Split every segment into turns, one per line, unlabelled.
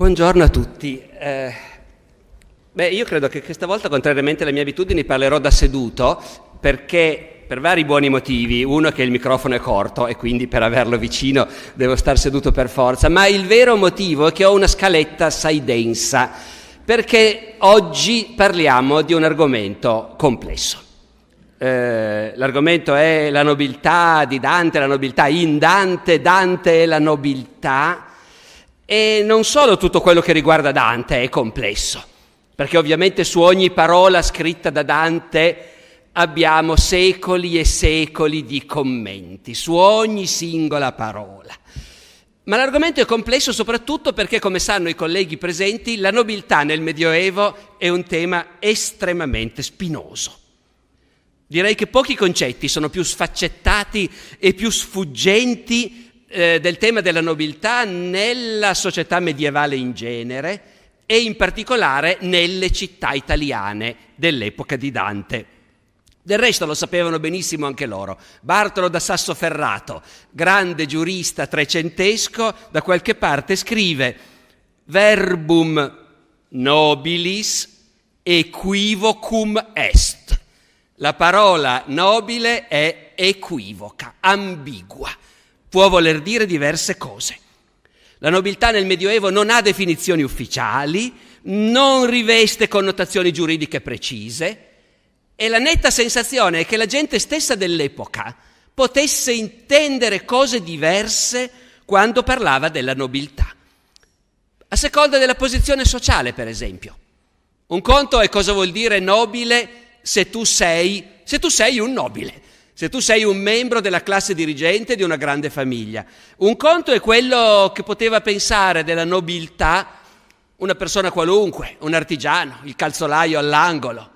Buongiorno a tutti. Eh, beh, io credo che questa volta, contrariamente alle mie abitudini, parlerò da seduto perché per vari buoni motivi, uno è che il microfono è corto e quindi per averlo vicino devo star seduto per forza, ma il vero motivo è che ho una scaletta assai densa, perché oggi parliamo di un argomento complesso. Eh, l'argomento è la nobiltà di Dante, la nobiltà in Dante, Dante e la nobiltà e non solo tutto quello che riguarda Dante è complesso, perché ovviamente su ogni parola scritta da Dante abbiamo secoli e secoli di commenti, su ogni singola parola. Ma l'argomento è complesso soprattutto perché, come sanno i colleghi presenti, la nobiltà nel Medioevo è un tema estremamente spinoso. Direi che pochi concetti sono più sfaccettati e più sfuggenti eh, del tema della nobiltà nella società medievale in genere e in particolare nelle città italiane dell'epoca di Dante. Del resto lo sapevano benissimo anche loro. Bartolo da Sassoferrato, grande giurista trecentesco, da qualche parte scrive verbum nobilis equivocum est. La parola nobile è equivoca, ambigua può voler dire diverse cose. La nobiltà nel Medioevo non ha definizioni ufficiali, non riveste connotazioni giuridiche precise e la netta sensazione è che la gente stessa dell'epoca potesse intendere cose diverse quando parlava della nobiltà. A seconda della posizione sociale, per esempio. Un conto è cosa vuol dire nobile se tu sei, se tu sei un nobile. Se tu sei un membro della classe dirigente di una grande famiglia, un conto è quello che poteva pensare della nobiltà una persona qualunque, un artigiano, il calzolaio all'angolo.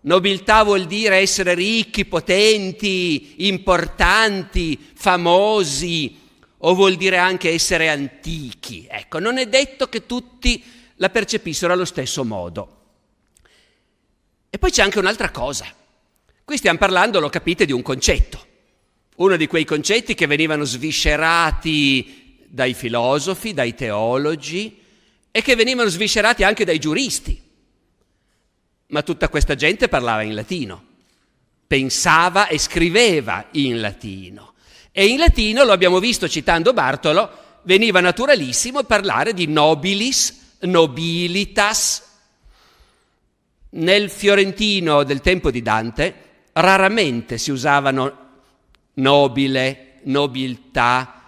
Nobiltà vuol dire essere ricchi, potenti, importanti, famosi, o vuol dire anche essere antichi. Ecco, non è detto che tutti la percepissero allo stesso modo. E poi c'è anche un'altra cosa Qui stiamo parlando, lo capite, di un concetto, uno di quei concetti che venivano sviscerati dai filosofi, dai teologi e che venivano sviscerati anche dai giuristi. Ma tutta questa gente parlava in latino, pensava e scriveva in latino. E in latino, lo abbiamo visto citando Bartolo, veniva naturalissimo parlare di nobilis, nobilitas. Nel fiorentino del tempo di Dante, raramente si usavano nobile, nobiltà,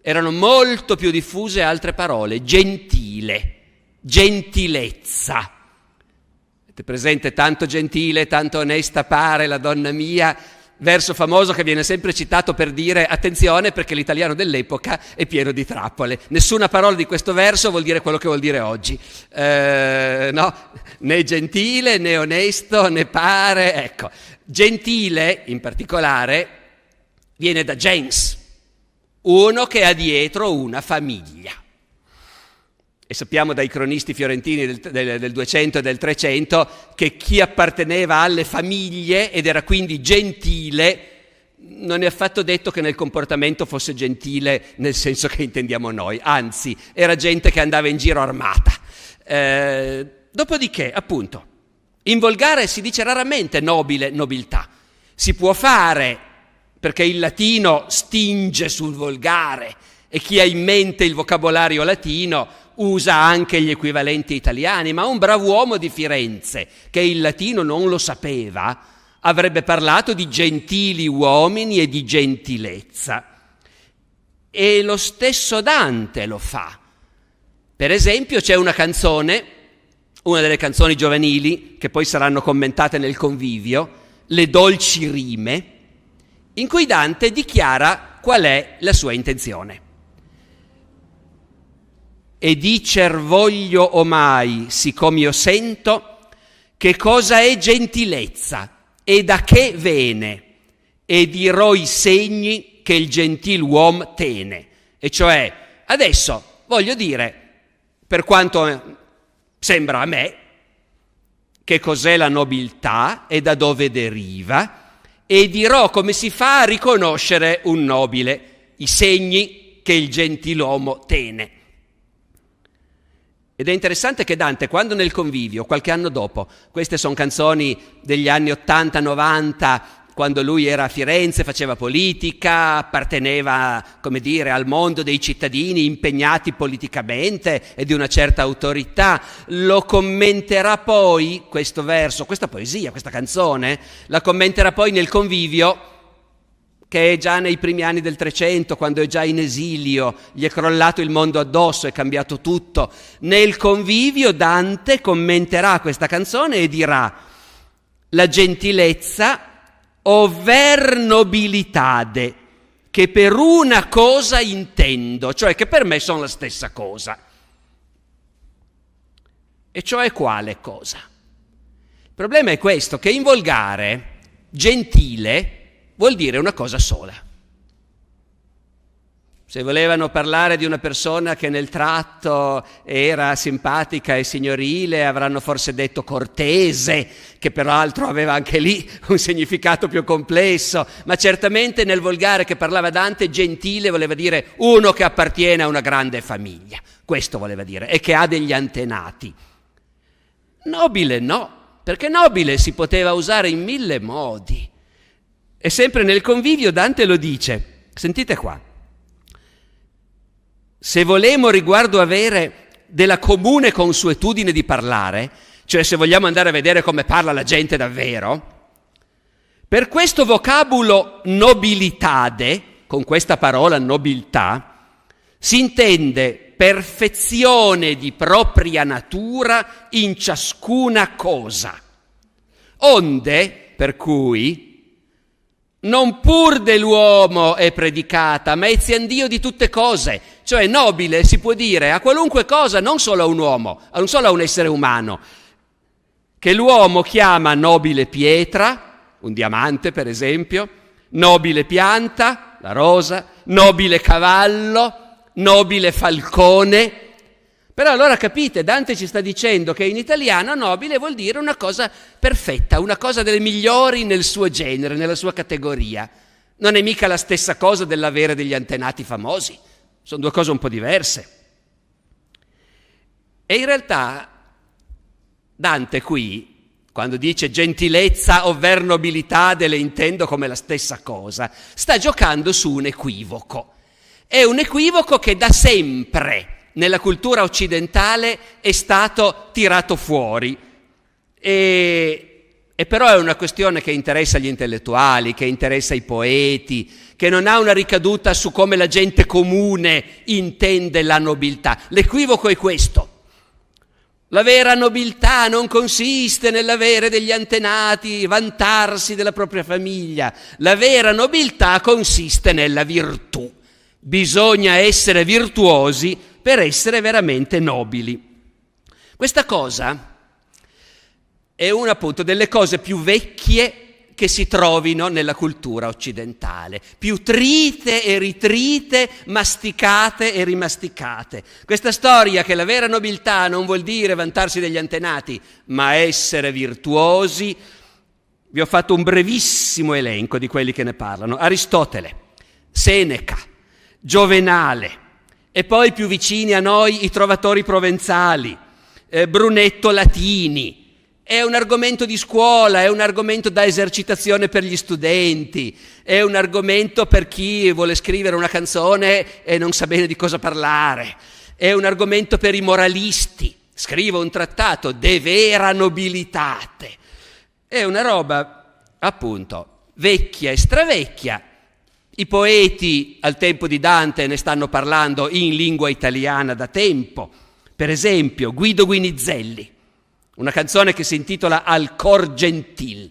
erano molto più diffuse altre parole, gentile, gentilezza. Avete presente tanto gentile, tanto onesta pare la donna mia, verso famoso che viene sempre citato per dire attenzione perché l'italiano dell'epoca è pieno di trappole. Nessuna parola di questo verso vuol dire quello che vuol dire oggi. Eh, no, né gentile, né onesto, né pare, ecco. Gentile, in particolare, viene da gens, uno che ha dietro una famiglia. E sappiamo dai cronisti fiorentini del, del, del 200 e del 300 che chi apparteneva alle famiglie ed era quindi gentile non è affatto detto che nel comportamento fosse gentile nel senso che intendiamo noi, anzi era gente che andava in giro armata. Eh, dopodiché, appunto, in volgare si dice raramente nobile nobiltà. Si può fare, perché il latino stinge sul volgare e chi ha in mente il vocabolario latino usa anche gli equivalenti italiani, ma un bravo uomo di Firenze, che il latino non lo sapeva, avrebbe parlato di gentili uomini e di gentilezza. E lo stesso Dante lo fa. Per esempio c'è una canzone una delle canzoni giovanili, che poi saranno commentate nel convivio, Le dolci rime, in cui Dante dichiara qual è la sua intenzione. E dicer voglio omai, siccome io sento, che cosa è gentilezza e da che vene, e dirò i segni che il gentiluom tene. E cioè, adesso voglio dire, per quanto Sembra a me che cos'è la nobiltà e da dove deriva e dirò come si fa a riconoscere un nobile, i segni che il gentiluomo tene. Ed è interessante che Dante, quando nel convivio, qualche anno dopo, queste sono canzoni degli anni 80-90 quando lui era a Firenze, faceva politica, apparteneva, come dire, al mondo dei cittadini impegnati politicamente e di una certa autorità. Lo commenterà poi questo verso, questa poesia, questa canzone, la commenterà poi nel convivio che è già nei primi anni del Trecento, quando è già in esilio, gli è crollato il mondo addosso, è cambiato tutto. Nel convivio Dante commenterà questa canzone e dirà la gentilezza over nobilitade, che per una cosa intendo, cioè che per me sono la stessa cosa. E cioè quale cosa? Il problema è questo, che in volgare gentile vuol dire una cosa sola. Se volevano parlare di una persona che nel tratto era simpatica e signorile, avranno forse detto cortese, che peraltro aveva anche lì un significato più complesso, ma certamente nel volgare che parlava Dante gentile voleva dire uno che appartiene a una grande famiglia, questo voleva dire, e che ha degli antenati. Nobile no, perché nobile si poteva usare in mille modi. E sempre nel convivio Dante lo dice, sentite qua se volemo riguardo avere della comune consuetudine di parlare, cioè se vogliamo andare a vedere come parla la gente davvero, per questo vocabolo nobilitade, con questa parola nobiltà, si intende perfezione di propria natura in ciascuna cosa. Onde, per cui, non pur dell'uomo è predicata, ma eziandio di tutte cose, cioè nobile si può dire a qualunque cosa, non solo a un uomo, non solo a un essere umano, che l'uomo chiama nobile pietra, un diamante per esempio, nobile pianta, la rosa, nobile cavallo, nobile falcone, però allora capite, Dante ci sta dicendo che in italiano nobile vuol dire una cosa perfetta, una cosa delle migliori nel suo genere, nella sua categoria. Non è mica la stessa cosa dell'avere degli antenati famosi, sono due cose un po' diverse. E in realtà Dante qui, quando dice gentilezza ovvero nobilità, le intendo come la stessa cosa, sta giocando su un equivoco. È un equivoco che da sempre nella cultura occidentale è stato tirato fuori. E, e, però è una questione che interessa gli intellettuali, che interessa i poeti, che non ha una ricaduta su come la gente comune intende la nobiltà. L'equivoco è questo. La vera nobiltà non consiste nell'avere degli antenati, vantarsi della propria famiglia. La vera nobiltà consiste nella virtù. Bisogna essere virtuosi per essere veramente nobili. Questa cosa è una appunto delle cose più vecchie che si trovino nella cultura occidentale, più trite e ritrite, masticate e rimasticate. Questa storia che la vera nobiltà non vuol dire vantarsi degli antenati, ma essere virtuosi, vi ho fatto un brevissimo elenco di quelli che ne parlano. Aristotele, Seneca, Giovenale, e poi più vicini a noi i trovatori provenzali, eh, Brunetto Latini. È un argomento di scuola, è un argomento da esercitazione per gli studenti, è un argomento per chi vuole scrivere una canzone e non sa bene di cosa parlare, è un argomento per i moralisti. Scrivo un trattato, De vera nobilitate. È una roba, appunto, vecchia e stravecchia, i poeti al tempo di Dante ne stanno parlando in lingua italiana da tempo. Per esempio, Guido Guinizelli, una canzone che si intitola Al cor gentil.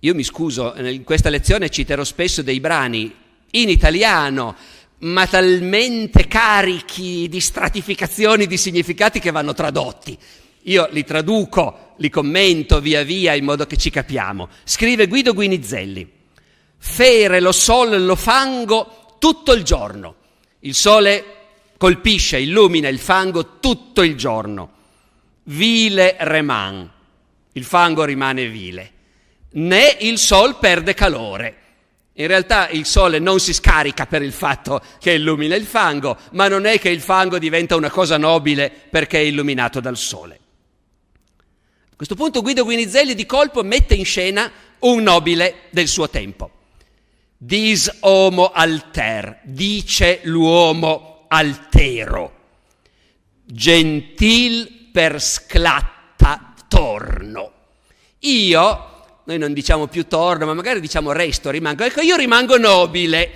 Io mi scuso, in questa lezione citerò spesso dei brani in italiano, ma talmente carichi di stratificazioni di significati che vanno tradotti. Io li traduco li commento via via in modo che ci capiamo. Scrive Guido Guinizelli, fere lo sole lo fango tutto il giorno. Il sole colpisce, illumina il fango tutto il giorno. Vile reman, il fango rimane vile. Né il sol perde calore. In realtà il sole non si scarica per il fatto che illumina il fango, ma non è che il fango diventa una cosa nobile perché è illuminato dal sole. A questo punto Guido Guinizelli di colpo mette in scena un nobile del suo tempo. Dis homo alter, dice l'uomo altero, gentil per sclatta torno. Io, noi non diciamo più torno, ma magari diciamo resto, rimango. Ecco, io rimango nobile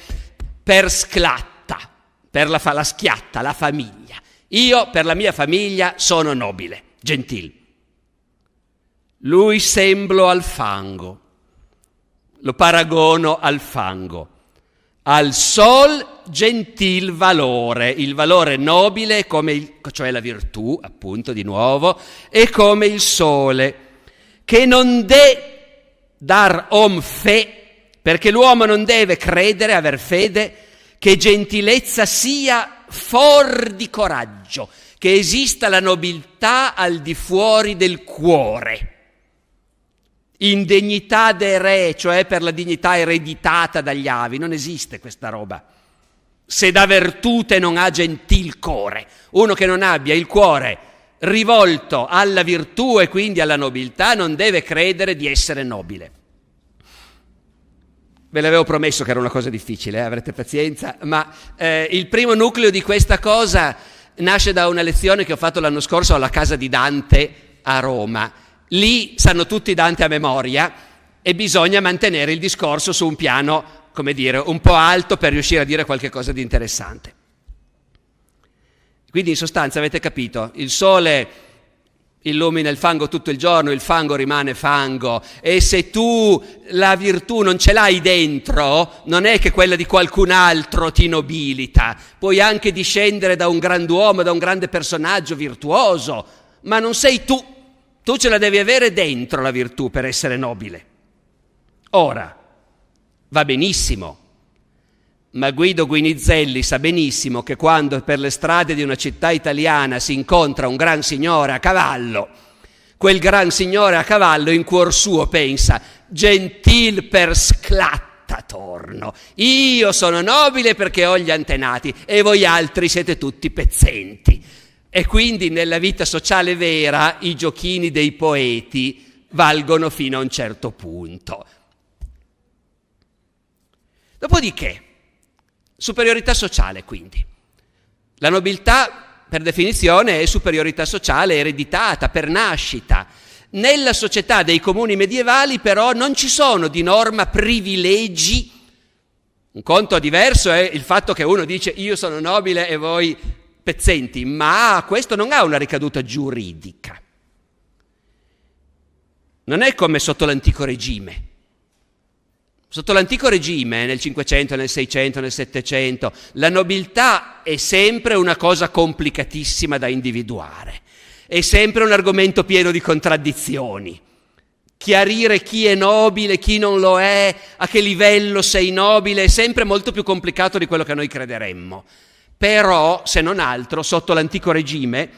per sclatta, per la, la schiatta, la famiglia. Io per la mia famiglia sono nobile, gentil. Lui semblo al fango, lo paragono al fango, al sol gentil valore, il valore nobile, il, cioè la virtù, appunto, di nuovo, è come il sole, che non de dar om fe, perché l'uomo non deve credere, aver fede, che gentilezza sia for di coraggio, che esista la nobiltà al di fuori del cuore. Indegnità de re, cioè per la dignità ereditata dagli avi, non esiste questa roba. Se da vertute non ha gentil cuore, uno che non abbia il cuore rivolto alla virtù e quindi alla nobiltà non deve credere di essere nobile. Ve l'avevo promesso che era una cosa difficile, eh? avrete pazienza, ma eh, il primo nucleo di questa cosa nasce da una lezione che ho fatto l'anno scorso alla casa di Dante a Roma lì sanno tutti Dante a memoria e bisogna mantenere il discorso su un piano, come dire, un po' alto per riuscire a dire qualcosa di interessante. Quindi in sostanza avete capito, il sole illumina il fango tutto il giorno, il fango rimane fango e se tu la virtù non ce l'hai dentro, non è che quella di qualcun altro ti nobilita, puoi anche discendere da un grand'uomo, da un grande personaggio virtuoso, ma non sei tu tu ce la devi avere dentro la virtù per essere nobile. Ora, va benissimo, ma Guido Guinizelli sa benissimo che quando per le strade di una città italiana si incontra un gran signore a cavallo, quel gran signore a cavallo in cuor suo pensa, gentil per sclattatorno, io sono nobile perché ho gli antenati e voi altri siete tutti pezzenti. E quindi nella vita sociale vera i giochini dei poeti valgono fino a un certo punto. Dopodiché, superiorità sociale quindi. La nobiltà, per definizione, è superiorità sociale ereditata per nascita. Nella società dei comuni medievali però non ci sono di norma privilegi. Un conto diverso è il fatto che uno dice io sono nobile e voi pezzenti, ma questo non ha una ricaduta giuridica. Non è come sotto l'antico regime. Sotto l'antico regime, nel 500, nel 600, nel 700, la nobiltà è sempre una cosa complicatissima da individuare, è sempre un argomento pieno di contraddizioni chiarire chi è nobile, chi non lo è, a che livello sei nobile, è sempre molto più complicato di quello che noi crederemmo però, se non altro, sotto l'antico regime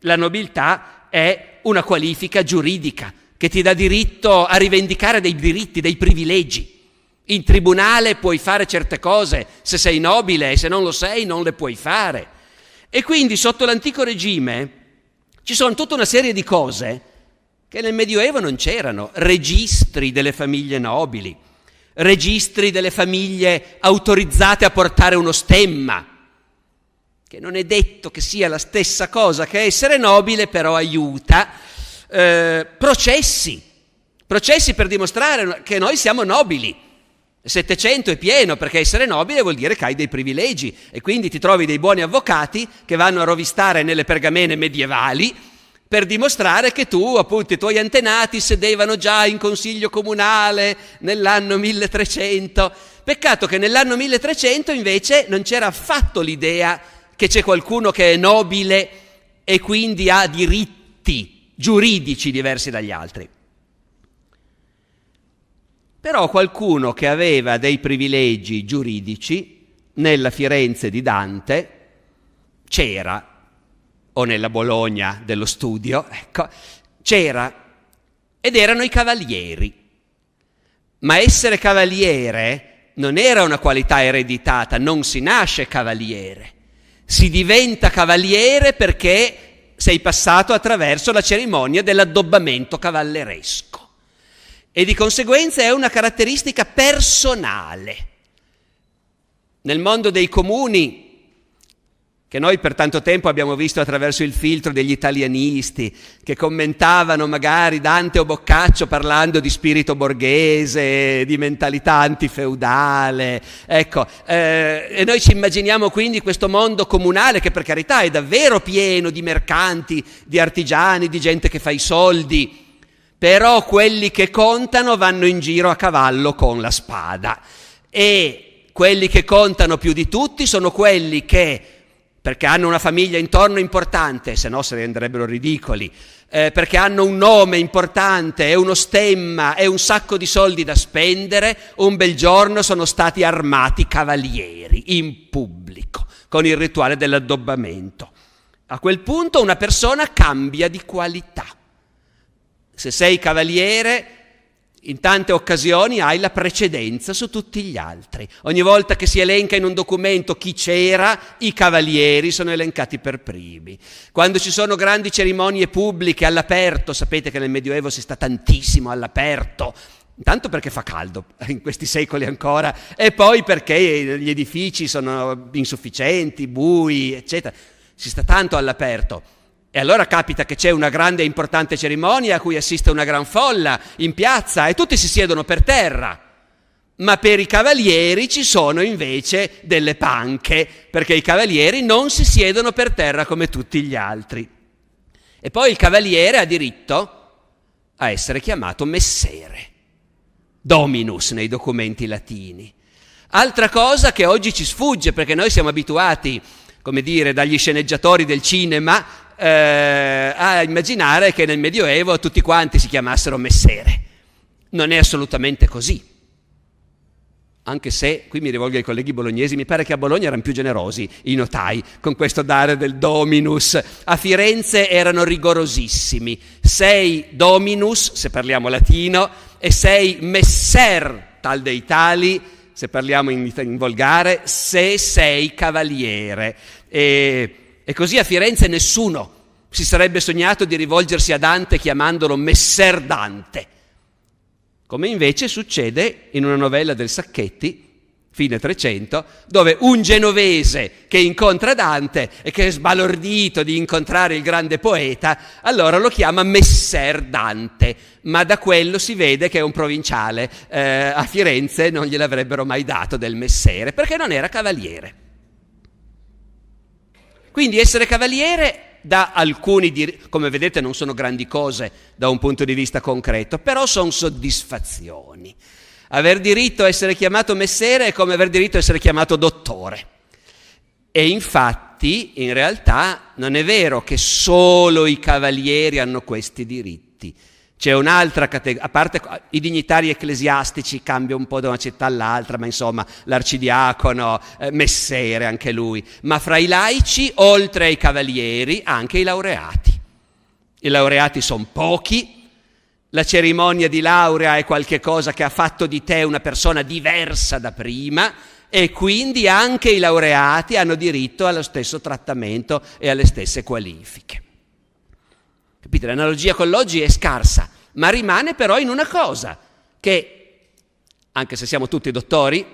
la nobiltà è una qualifica giuridica che ti dà diritto a rivendicare dei diritti, dei privilegi. In tribunale puoi fare certe cose se sei nobile e se non lo sei non le puoi fare. E quindi sotto l'antico regime ci sono tutta una serie di cose che nel Medioevo non c'erano, registri delle famiglie nobili, registri delle famiglie autorizzate a portare uno stemma, che non è detto che sia la stessa cosa che essere nobile, però aiuta, eh, processi, processi per dimostrare che noi siamo nobili. Il Settecento è pieno perché essere nobile vuol dire che hai dei privilegi e quindi ti trovi dei buoni avvocati che vanno a rovistare nelle pergamene medievali per dimostrare che tu, appunto, i tuoi antenati sedevano già in consiglio comunale nell'anno 1300. Peccato che nell'anno 1300 invece non c'era affatto l'idea che c'è qualcuno che è nobile e quindi ha diritti giuridici diversi dagli altri. Però qualcuno che aveva dei privilegi giuridici nella Firenze di Dante c'era, o nella Bologna dello studio, ecco, c'era, ed erano i cavalieri. Ma essere cavaliere non era una qualità ereditata, non si nasce cavaliere si diventa cavaliere perché sei passato attraverso la cerimonia dell'addobbamento cavalleresco. E di conseguenza è una caratteristica personale. Nel mondo dei comuni che noi per tanto tempo abbiamo visto attraverso il filtro degli italianisti che commentavano magari Dante o Boccaccio parlando di spirito borghese, di mentalità antifeudale. Ecco, eh, e noi ci immaginiamo quindi questo mondo comunale che per carità è davvero pieno di mercanti, di artigiani, di gente che fa i soldi, però quelli che contano vanno in giro a cavallo con la spada e quelli che contano più di tutti sono quelli che perché hanno una famiglia intorno importante, se no se ne renderebbero ridicoli, eh, perché hanno un nome importante e uno stemma e un sacco di soldi da spendere, un bel giorno sono stati armati cavalieri in pubblico con il rituale dell'addobbamento. A quel punto una persona cambia di qualità. Se sei cavaliere in tante occasioni hai la precedenza su tutti gli altri. Ogni volta che si elenca in un documento chi c'era, i cavalieri sono elencati per primi. Quando ci sono grandi cerimonie pubbliche all'aperto, sapete che nel Medioevo si sta tantissimo all'aperto, Intanto perché fa caldo in questi secoli ancora, e poi perché gli edifici sono insufficienti, bui, eccetera. Si sta tanto all'aperto. E allora capita che c'è una grande e importante cerimonia a cui assiste una gran folla in piazza e tutti si siedono per terra. Ma per i cavalieri ci sono invece delle panche, perché i cavalieri non si siedono per terra come tutti gli altri. E poi il cavaliere ha diritto a essere chiamato messere, dominus nei documenti latini. Altra cosa che oggi ci sfugge, perché noi siamo abituati come dire, dagli sceneggiatori del cinema eh, a immaginare che nel Medioevo tutti quanti si chiamassero messere. Non è assolutamente così. Anche se, qui mi rivolgo ai colleghi bolognesi, mi pare che a Bologna erano più generosi i notai con questo dare del dominus. A Firenze erano rigorosissimi. Sei dominus, se parliamo latino, e sei messer, tal dei tali, se parliamo in, in volgare, se sei cavaliere. E e così a Firenze nessuno si sarebbe sognato di rivolgersi a Dante chiamandolo Messer Dante, come invece succede in una novella del Sacchetti, fine 300, dove un genovese che incontra Dante e che è sbalordito di incontrare il grande poeta, allora lo chiama Messer Dante, ma da quello si vede che è un provinciale, eh, a Firenze non gliel'avrebbero mai dato del messere, perché non era cavaliere. Quindi essere cavaliere da alcuni, come vedete non sono grandi cose da un punto di vista concreto, però sono soddisfazioni. Aver diritto a essere chiamato messere è come aver diritto a essere chiamato dottore. E infatti, in realtà, non è vero che solo i cavalieri hanno questi diritti. C'è un'altra categoria, a parte i dignitari ecclesiastici cambia un po' da una città all'altra, ma insomma l'arcidiacono, eh, messere anche lui, ma fra i laici, oltre ai cavalieri, anche i laureati. I laureati sono pochi, la cerimonia di laurea è qualcosa che ha fatto di te una persona diversa da prima e quindi anche i laureati hanno diritto allo stesso trattamento e alle stesse qualifiche. Capite? L'analogia con l'oggi è scarsa, ma rimane però in una cosa, che anche se siamo tutti dottori,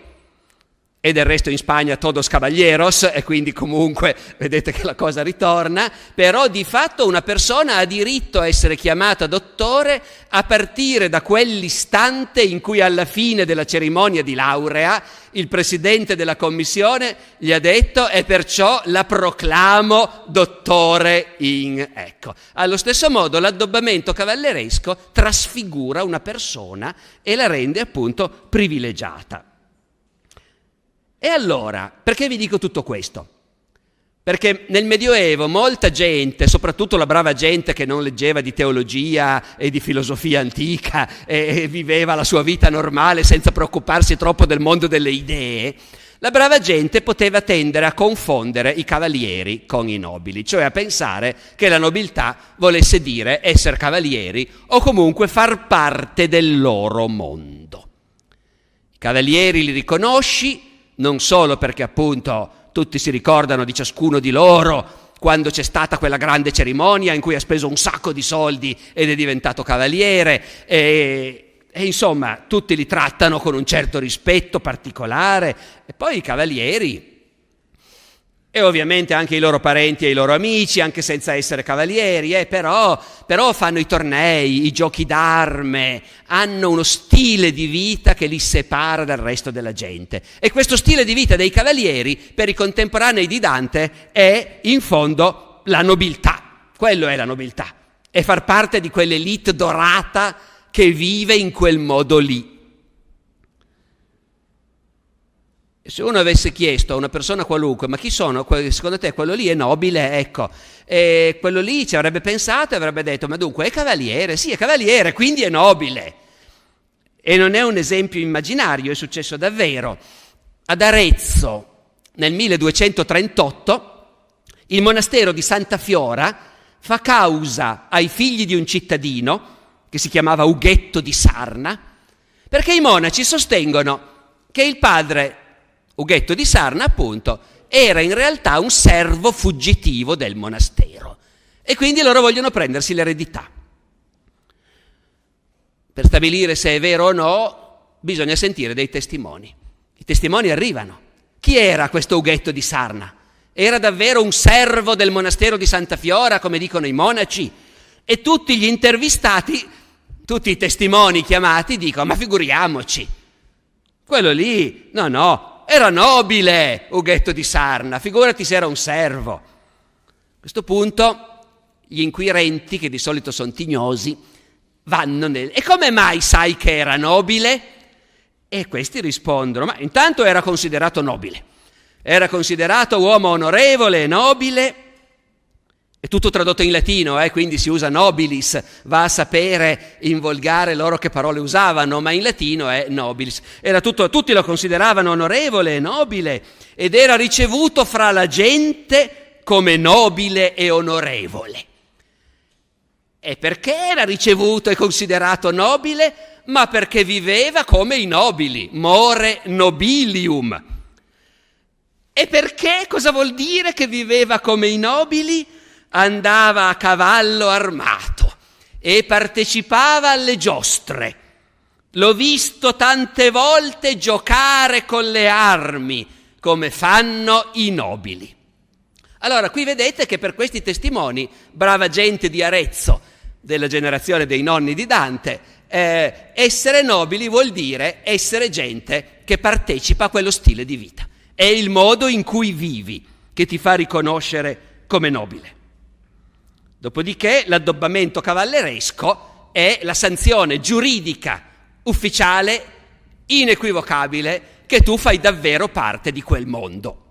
e del resto in Spagna todos caballeros e quindi comunque vedete che la cosa ritorna, però di fatto una persona ha diritto a essere chiamata dottore a partire da quell'istante in cui alla fine della cerimonia di laurea il presidente della commissione gli ha detto e perciò la proclamo dottore in ecco. Allo stesso modo l'addobbamento cavalleresco trasfigura una persona e la rende appunto privilegiata. E allora, perché vi dico tutto questo? Perché nel Medioevo molta gente, soprattutto la brava gente che non leggeva di teologia e di filosofia antica e viveva la sua vita normale senza preoccuparsi troppo del mondo delle idee, la brava gente poteva tendere a confondere i cavalieri con i nobili, cioè a pensare che la nobiltà volesse dire essere cavalieri o comunque far parte del loro mondo. I cavalieri li riconosci, non solo perché appunto tutti si ricordano di ciascuno di loro quando c'è stata quella grande cerimonia in cui ha speso un sacco di soldi ed è diventato cavaliere e, e insomma tutti li trattano con un certo rispetto particolare e poi i cavalieri e ovviamente anche i loro parenti e i loro amici, anche senza essere cavalieri, eh, però, però fanno i tornei, i giochi d'arme, hanno uno stile di vita che li separa dal resto della gente. E questo stile di vita dei cavalieri, per i contemporanei di Dante, è in fondo la nobiltà. Quello è la nobiltà, è far parte di quell'elite dorata che vive in quel modo lì. Se uno avesse chiesto a una persona qualunque, ma chi sono? Secondo te quello lì è nobile? Ecco, e quello lì ci avrebbe pensato e avrebbe detto, ma dunque è cavaliere? Sì, è cavaliere, quindi è nobile. E non è un esempio immaginario, è successo davvero. Ad Arezzo, nel 1238, il monastero di Santa Fiora fa causa ai figli di un cittadino, che si chiamava Ughetto di Sarna, perché i monaci sostengono che il padre Ughetto di Sarna, appunto, era in realtà un servo fuggitivo del monastero e quindi loro vogliono prendersi l'eredità. Per stabilire se è vero o no bisogna sentire dei testimoni. I testimoni arrivano. Chi era questo Ughetto di Sarna? Era davvero un servo del monastero di Santa Fiora, come dicono i monaci? E tutti gli intervistati, tutti i testimoni chiamati dicono, ma figuriamoci, quello lì, no, no, era nobile Ughetto di Sarna, figurati se era un servo. A questo punto gli inquirenti, che di solito sono tignosi, vanno nel... E come mai sai che era nobile? E questi rispondono, ma intanto era considerato nobile, era considerato uomo onorevole e nobile, è tutto tradotto in latino, eh, quindi si usa nobilis, va a sapere in volgare loro che parole usavano, ma in latino è nobilis. Era Tutto, tutti lo consideravano onorevole, nobile, ed era ricevuto fra la gente come nobile e onorevole. E perché era ricevuto e considerato nobile? Ma perché viveva come i nobili, more nobilium. E perché cosa vuol dire che viveva come i nobili? andava a cavallo armato e partecipava alle giostre. L'ho visto tante volte giocare con le armi, come fanno i nobili. Allora, qui vedete che per questi testimoni, brava gente di Arezzo, della generazione dei nonni di Dante, eh, essere nobili vuol dire essere gente che partecipa a quello stile di vita. È il modo in cui vivi che ti fa riconoscere come nobile. Dopodiché l'addobbamento cavalleresco è la sanzione giuridica, ufficiale, inequivocabile, che tu fai davvero parte di quel mondo.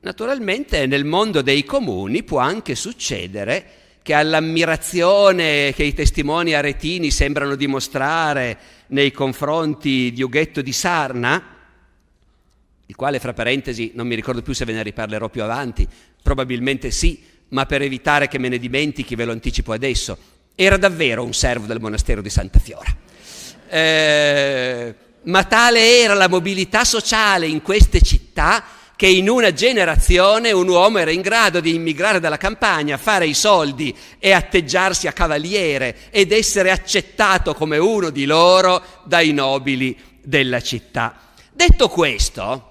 Naturalmente nel mondo dei comuni può anche succedere che all'ammirazione che i testimoni aretini sembrano dimostrare nei confronti di Ughetto di Sarna, il quale, fra parentesi, non mi ricordo più se ve ne riparlerò più avanti, probabilmente sì, ma per evitare che me ne dimentichi ve lo anticipo adesso, era davvero un servo del monastero di Santa Fiora. Eh, ma tale era la mobilità sociale in queste città che in una generazione un uomo era in grado di immigrare dalla campagna, fare i soldi e atteggiarsi a cavaliere ed essere accettato come uno di loro dai nobili della città. Detto questo,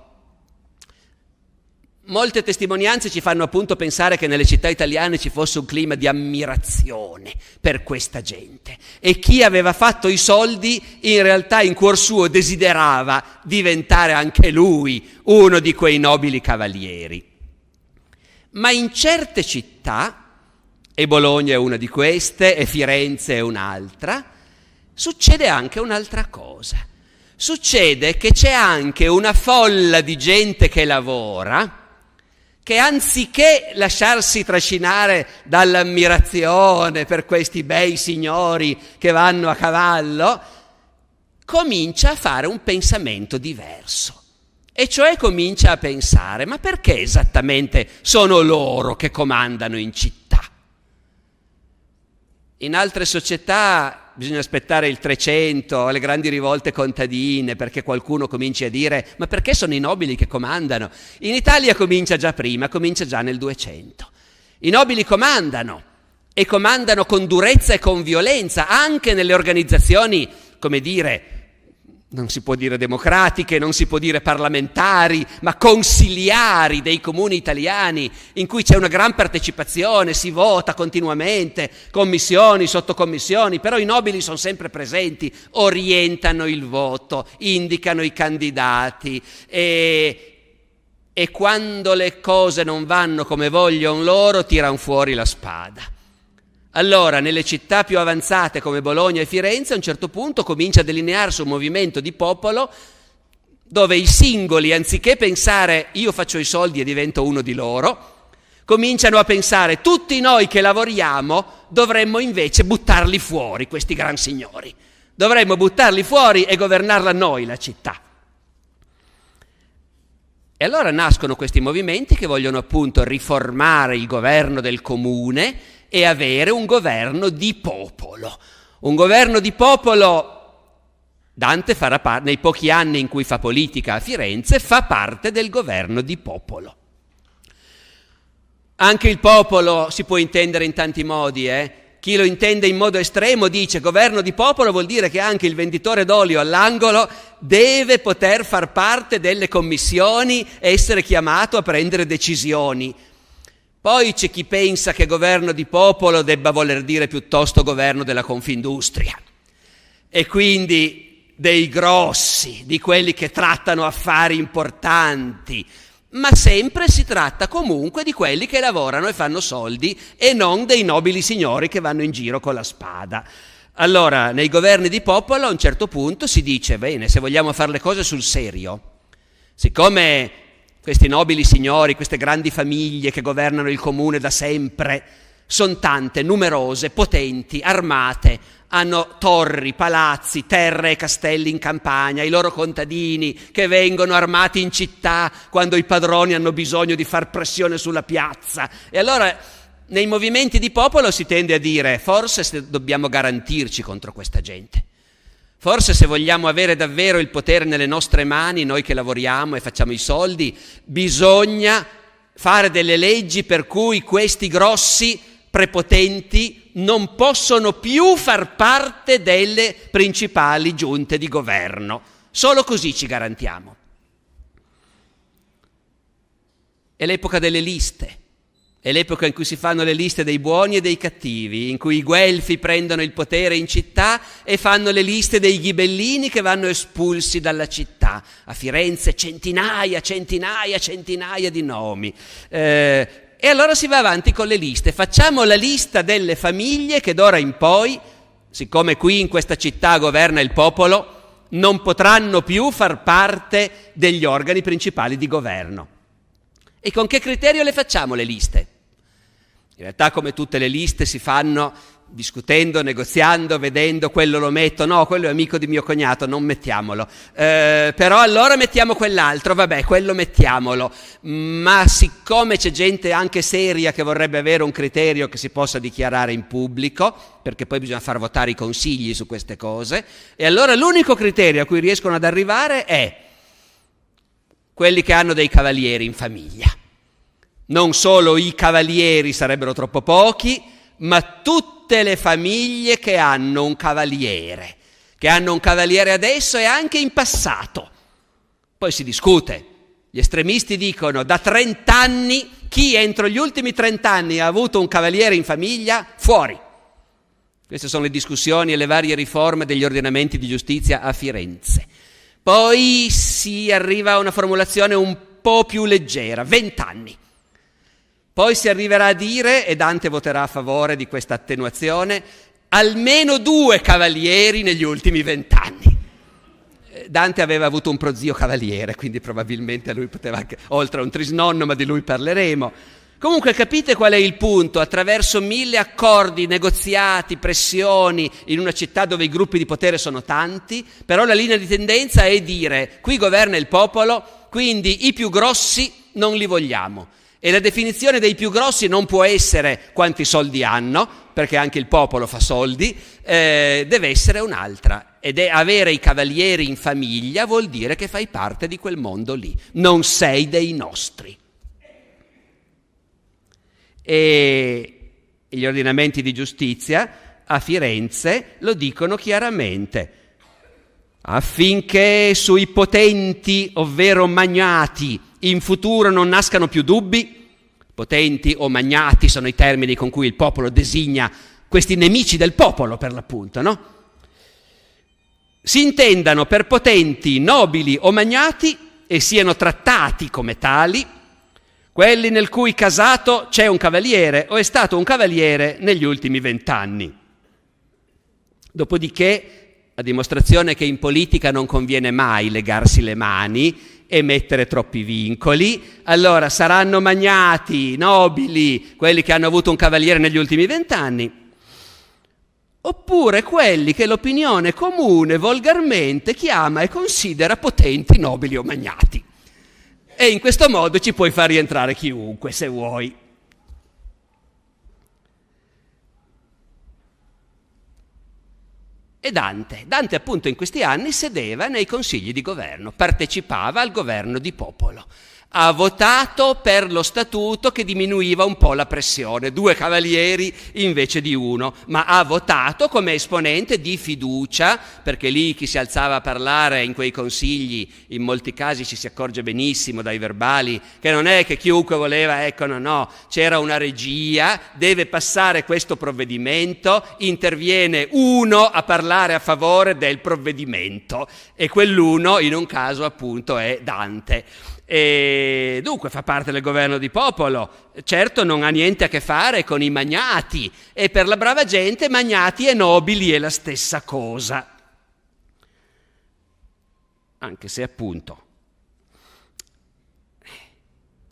Molte testimonianze ci fanno appunto pensare che nelle città italiane ci fosse un clima di ammirazione per questa gente e chi aveva fatto i soldi in realtà in cuor suo desiderava diventare anche lui uno di quei nobili cavalieri. Ma in certe città, e Bologna è una di queste e Firenze è un'altra, succede anche un'altra cosa. Succede che c'è anche una folla di gente che lavora, che anziché lasciarsi trascinare dall'ammirazione per questi bei signori che vanno a cavallo, comincia a fare un pensamento diverso. E cioè comincia a pensare, ma perché esattamente sono loro che comandano in città? In altre società bisogna aspettare il 300, le grandi rivolte contadine, perché qualcuno cominci a dire ma perché sono i nobili che comandano? In Italia comincia già prima, comincia già nel 200. I nobili comandano e comandano con durezza e con violenza anche nelle organizzazioni, come dire, non si può dire democratiche, non si può dire parlamentari, ma consigliari dei comuni italiani, in cui c'è una gran partecipazione, si vota continuamente, commissioni, sottocommissioni, però i nobili sono sempre presenti, orientano il voto, indicano i candidati e, e quando le cose non vanno come vogliono loro tirano fuori la spada. Allora, nelle città più avanzate come Bologna e Firenze, a un certo punto comincia a delinearsi un movimento di popolo dove i singoli, anziché pensare io faccio i soldi e divento uno di loro, cominciano a pensare tutti noi che lavoriamo dovremmo invece buttarli fuori, questi gran signori. Dovremmo buttarli fuori e governarla noi la città. E allora nascono questi movimenti che vogliono appunto riformare il governo del comune, e avere un governo di popolo. Un governo di popolo, Dante farà parte, nei pochi anni in cui fa politica a Firenze, fa parte del governo di popolo. Anche il popolo si può intendere in tanti modi, eh? Chi lo intende in modo estremo dice governo di popolo vuol dire che anche il venditore d'olio all'angolo deve poter far parte delle commissioni, essere chiamato a prendere decisioni. Poi c'è chi pensa che governo di popolo debba voler dire piuttosto governo della Confindustria e quindi dei grossi, di quelli che trattano affari importanti, ma sempre si tratta comunque di quelli che lavorano e fanno soldi e non dei nobili signori che vanno in giro con la spada. Allora, nei governi di popolo a un certo punto si dice, bene, se vogliamo fare le cose sul serio, siccome questi nobili signori, queste grandi famiglie che governano il comune da sempre, sono tante, numerose, potenti, armate, hanno torri, palazzi, terre e castelli in campagna, i loro contadini che vengono armati in città quando i padroni hanno bisogno di far pressione sulla piazza. E allora nei movimenti di popolo si tende a dire forse dobbiamo garantirci contro questa gente. Forse se vogliamo avere davvero il potere nelle nostre mani, noi che lavoriamo e facciamo i soldi, bisogna fare delle leggi per cui questi grossi prepotenti non possono più far parte delle principali giunte di governo. Solo così ci garantiamo. È l'epoca delle liste. È l'epoca in cui si fanno le liste dei buoni e dei cattivi, in cui i guelfi prendono il potere in città e fanno le liste dei ghibellini che vanno espulsi dalla città. A Firenze centinaia, centinaia, centinaia di nomi. Eh, e allora si va avanti con le liste. Facciamo la lista delle famiglie che d'ora in poi, siccome qui in questa città governa il popolo, non potranno più far parte degli organi principali di governo. E con che criterio le facciamo le liste? In realtà come tutte le liste si fanno discutendo, negoziando, vedendo quello lo metto, no, quello è amico di mio cognato, non mettiamolo. Eh, però allora mettiamo quell'altro, vabbè, quello mettiamolo. Ma siccome c'è gente anche seria che vorrebbe avere un criterio che si possa dichiarare in pubblico, perché poi bisogna far votare i consigli su queste cose, e allora l'unico criterio a cui riescono ad arrivare è quelli che hanno dei cavalieri in famiglia. Non solo i cavalieri sarebbero troppo pochi, ma tutte le famiglie che hanno un cavaliere, che hanno un cavaliere adesso e anche in passato. Poi si discute. Gli estremisti dicono da 30 anni chi entro gli ultimi 30 anni ha avuto un cavaliere in famiglia, fuori. Queste sono le discussioni e le varie riforme degli ordinamenti di giustizia a Firenze. Poi si arriva a una formulazione un po' più leggera, 20 anni. Poi si arriverà a dire, e Dante voterà a favore di questa attenuazione, almeno due cavalieri negli ultimi vent'anni. Eh, Dante aveva avuto un prozio cavaliere, quindi probabilmente lui poteva anche, oltre a un trisnonno, ma di lui parleremo. Comunque capite qual è il punto? Attraverso mille accordi, negoziati, pressioni in una città dove i gruppi di potere sono tanti, però la linea di tendenza è dire qui governa il popolo, quindi i più grossi non li vogliamo. E la definizione dei più grossi non può essere quanti soldi hanno, perché anche il popolo fa soldi, eh, deve essere un'altra. Ed è avere i cavalieri in famiglia vuol dire che fai parte di quel mondo lì, non sei dei nostri e gli ordinamenti di giustizia a Firenze lo dicono chiaramente affinché sui potenti, ovvero magnati, in futuro non nascano più dubbi, potenti o magnati sono i termini con cui il popolo designa questi nemici del popolo, per l'appunto, no? Si intendano per potenti, nobili o magnati e siano trattati come tali quelli nel cui casato c'è un cavaliere o è stato un cavaliere negli ultimi vent'anni. Dopodiché, a dimostrazione che in politica non conviene mai legarsi le mani e mettere troppi vincoli, allora saranno magnati, nobili, quelli che hanno avuto un cavaliere negli ultimi vent'anni, oppure quelli che l'opinione comune volgarmente chiama e considera potenti, nobili o magnati e in questo modo ci puoi far rientrare chiunque se vuoi. E Dante, Dante appunto in questi anni sedeva nei consigli di governo, partecipava al governo di popolo ha votato per lo statuto che diminuiva un po' la pressione, due cavalieri invece di uno, ma ha votato come esponente di fiducia, perché lì chi si alzava a parlare in quei consigli, in molti casi ci si accorge benissimo dai verbali, che non è che chiunque voleva, ecco no, no, c'era una regia, deve passare questo provvedimento, interviene uno a parlare a favore del provvedimento e quell'uno in un caso appunto è Dante. E dunque fa parte del governo di popolo, certo non ha niente a che fare con i magnati e per la brava gente magnati e nobili è la stessa cosa. Anche se appunto,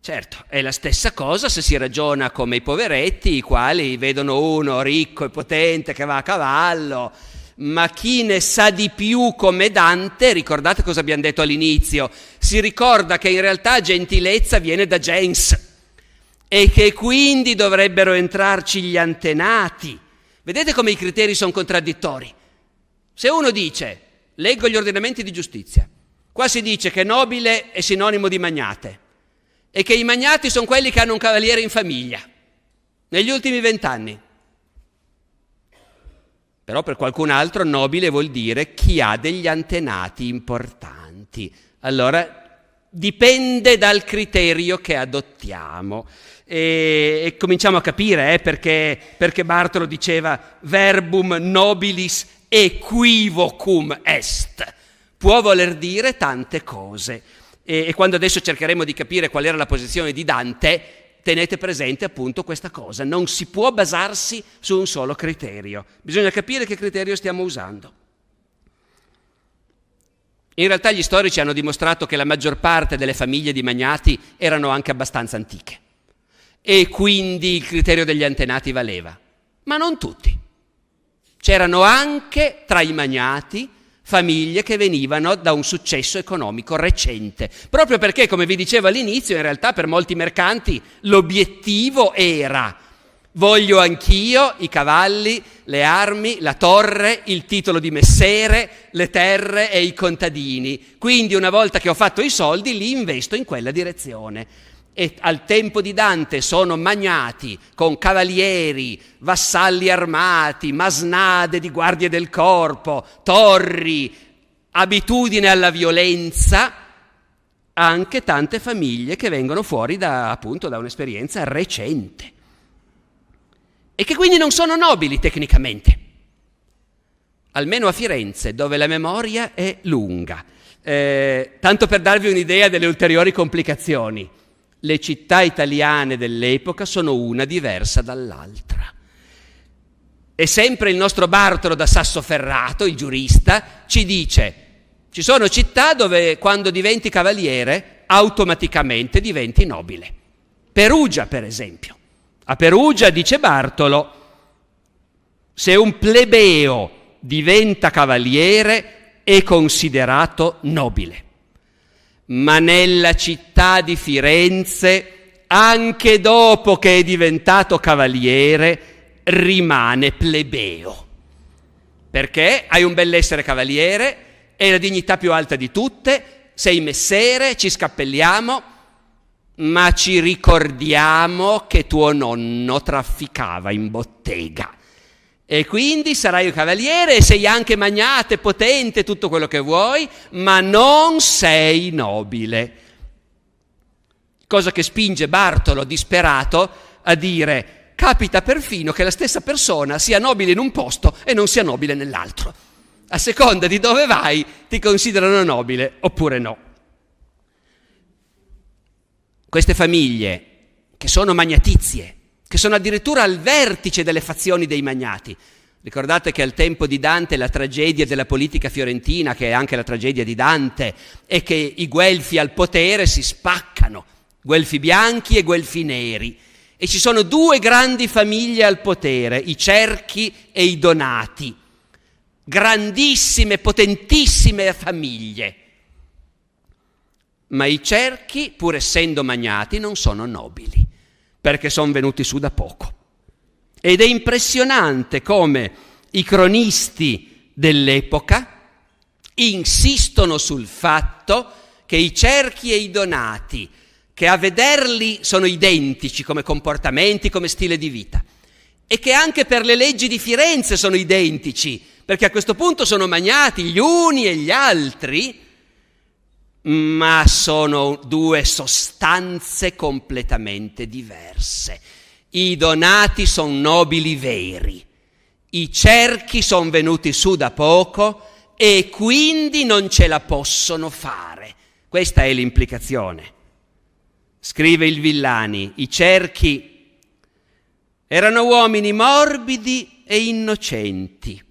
certo, è la stessa cosa se si ragiona come i poveretti, i quali vedono uno ricco e potente che va a cavallo, ma chi ne sa di più come Dante, ricordate cosa abbiamo detto all'inizio, si ricorda che in realtà gentilezza viene da gens e che quindi dovrebbero entrarci gli antenati. Vedete come i criteri sono contraddittori. Se uno dice, leggo gli ordinamenti di giustizia, qua si dice che nobile è sinonimo di magnate e che i magnati sono quelli che hanno un cavaliere in famiglia negli ultimi vent'anni. Però per qualcun altro nobile vuol dire chi ha degli antenati importanti. Allora dipende dal criterio che adottiamo. E, e cominciamo a capire eh, perché, perché Bartolo diceva verbum nobilis equivocum est. Può voler dire tante cose. E, e quando adesso cercheremo di capire qual era la posizione di Dante, tenete presente appunto questa cosa. Non si può basarsi su un solo criterio. Bisogna capire che criterio stiamo usando. In realtà gli storici hanno dimostrato che la maggior parte delle famiglie di magnati erano anche abbastanza antiche e quindi il criterio degli antenati valeva, ma non tutti. C'erano anche tra i magnati famiglie che venivano da un successo economico recente, proprio perché, come vi dicevo all'inizio, in realtà per molti mercanti l'obiettivo era Voglio anch'io i cavalli, le armi, la torre, il titolo di messere, le terre e i contadini. Quindi una volta che ho fatto i soldi li investo in quella direzione. E al tempo di Dante sono magnati con cavalieri, vassalli armati, masnade di guardie del corpo, torri, abitudine alla violenza, anche tante famiglie che vengono fuori da, appunto, da un'esperienza recente e che quindi non sono nobili tecnicamente. Almeno a Firenze, dove la memoria è lunga. Eh, tanto per darvi un'idea delle ulteriori complicazioni, le città italiane dell'epoca sono una diversa dall'altra. E sempre il nostro Bartolo da Sassoferrato, il giurista, ci dice, ci sono città dove quando diventi cavaliere automaticamente diventi nobile. Perugia, per esempio. A Perugia, dice Bartolo, se un plebeo diventa cavaliere è considerato nobile. Ma nella città di Firenze, anche dopo che è diventato cavaliere, rimane plebeo. Perché hai un bell'essere cavaliere, è la dignità più alta di tutte, sei messere, ci scappelliamo, ma ci ricordiamo che tuo nonno trafficava in bottega. E quindi sarai un cavaliere e sei anche magnate, potente, tutto quello che vuoi, ma non sei nobile. Cosa che spinge Bartolo, disperato, a dire, capita perfino che la stessa persona sia nobile in un posto e non sia nobile nell'altro. A seconda di dove vai ti considerano nobile oppure no queste famiglie che sono magnatizie, che sono addirittura al vertice delle fazioni dei magnati. Ricordate che al tempo di Dante la tragedia della politica fiorentina, che è anche la tragedia di Dante, è che i guelfi al potere si spaccano, guelfi bianchi e guelfi neri. E ci sono due grandi famiglie al potere, i cerchi e i donati, grandissime, potentissime famiglie ma i cerchi, pur essendo magnati, non sono nobili, perché sono venuti su da poco. Ed è impressionante come i cronisti dell'epoca insistono sul fatto che i cerchi e i donati, che a vederli sono identici come comportamenti, come stile di vita, e che anche per le leggi di Firenze sono identici, perché a questo punto sono magnati gli uni e gli altri, ma sono due sostanze completamente diverse. I donati sono nobili veri, i cerchi sono venuti su da poco e quindi non ce la possono fare. Questa è l'implicazione. Scrive il Villani, i cerchi erano uomini morbidi e innocenti,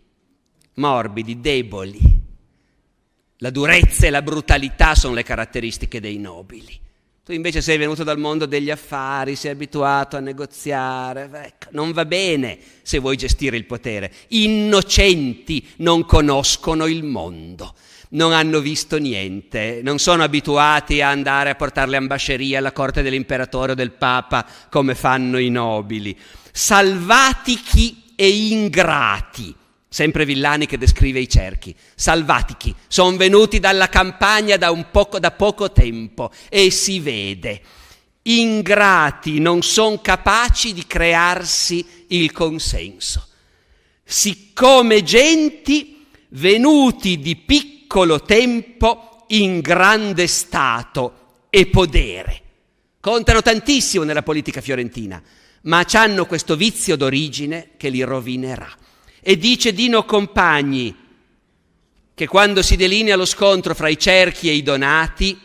morbidi, deboli, la durezza e la brutalità sono le caratteristiche dei nobili. Tu invece sei venuto dal mondo degli affari, sei abituato a negoziare, ecco, non va bene se vuoi gestire il potere. Innocenti non conoscono il mondo, non hanno visto niente, non sono abituati a andare a portare le ambascerie alla corte dell'imperatore o del papa come fanno i nobili. Salvati chi è ingrati sempre Villani che descrive i cerchi. Salvatichi, sono venuti dalla campagna da, poco, da poco tempo e si vede. Ingrati non sono capaci di crearsi il consenso. Siccome genti venuti di piccolo tempo in grande stato e podere. Contano tantissimo nella politica fiorentina, ma hanno questo vizio d'origine che li rovinerà e dice Dino Compagni che quando si delinea lo scontro fra i cerchi e i donati,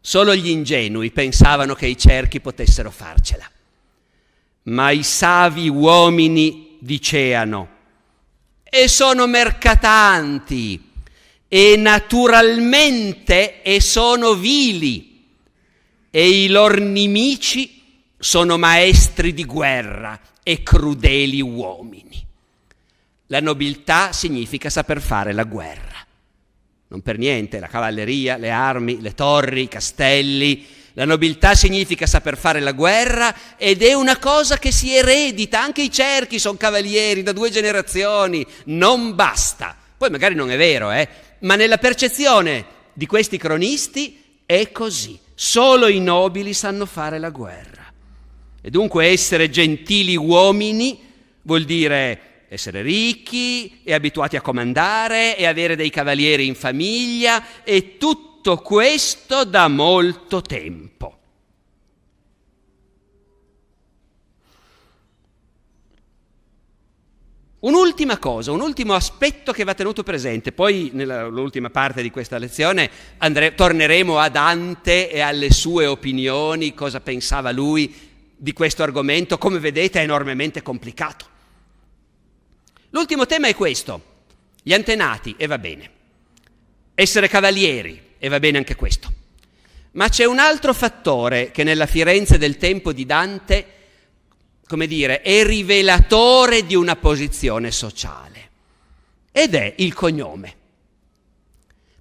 solo gli ingenui pensavano che i cerchi potessero farcela. Ma i savi uomini diceano, e sono mercatanti, e naturalmente e sono vili, e i loro nemici sono maestri di guerra e crudeli uomini. La nobiltà significa saper fare la guerra. Non per niente, la cavalleria, le armi, le torri, i castelli. La nobiltà significa saper fare la guerra ed è una cosa che si eredita, anche i cerchi sono cavalieri da due generazioni, non basta. Poi magari non è vero, eh? ma nella percezione di questi cronisti è così. Solo i nobili sanno fare la guerra. E dunque essere gentili uomini vuol dire essere ricchi e abituati a comandare e avere dei cavalieri in famiglia e tutto questo da molto tempo. Un'ultima cosa, un ultimo aspetto che va tenuto presente, poi nell'ultima parte di questa lezione andre- torneremo a Dante e alle sue opinioni, cosa pensava lui di questo argomento, come vedete è enormemente complicato. L'ultimo tema è questo. Gli antenati, e va bene. Essere cavalieri, e va bene anche questo. Ma c'è un altro fattore che nella Firenze del tempo di Dante, come dire, è rivelatore di una posizione sociale, ed è il cognome.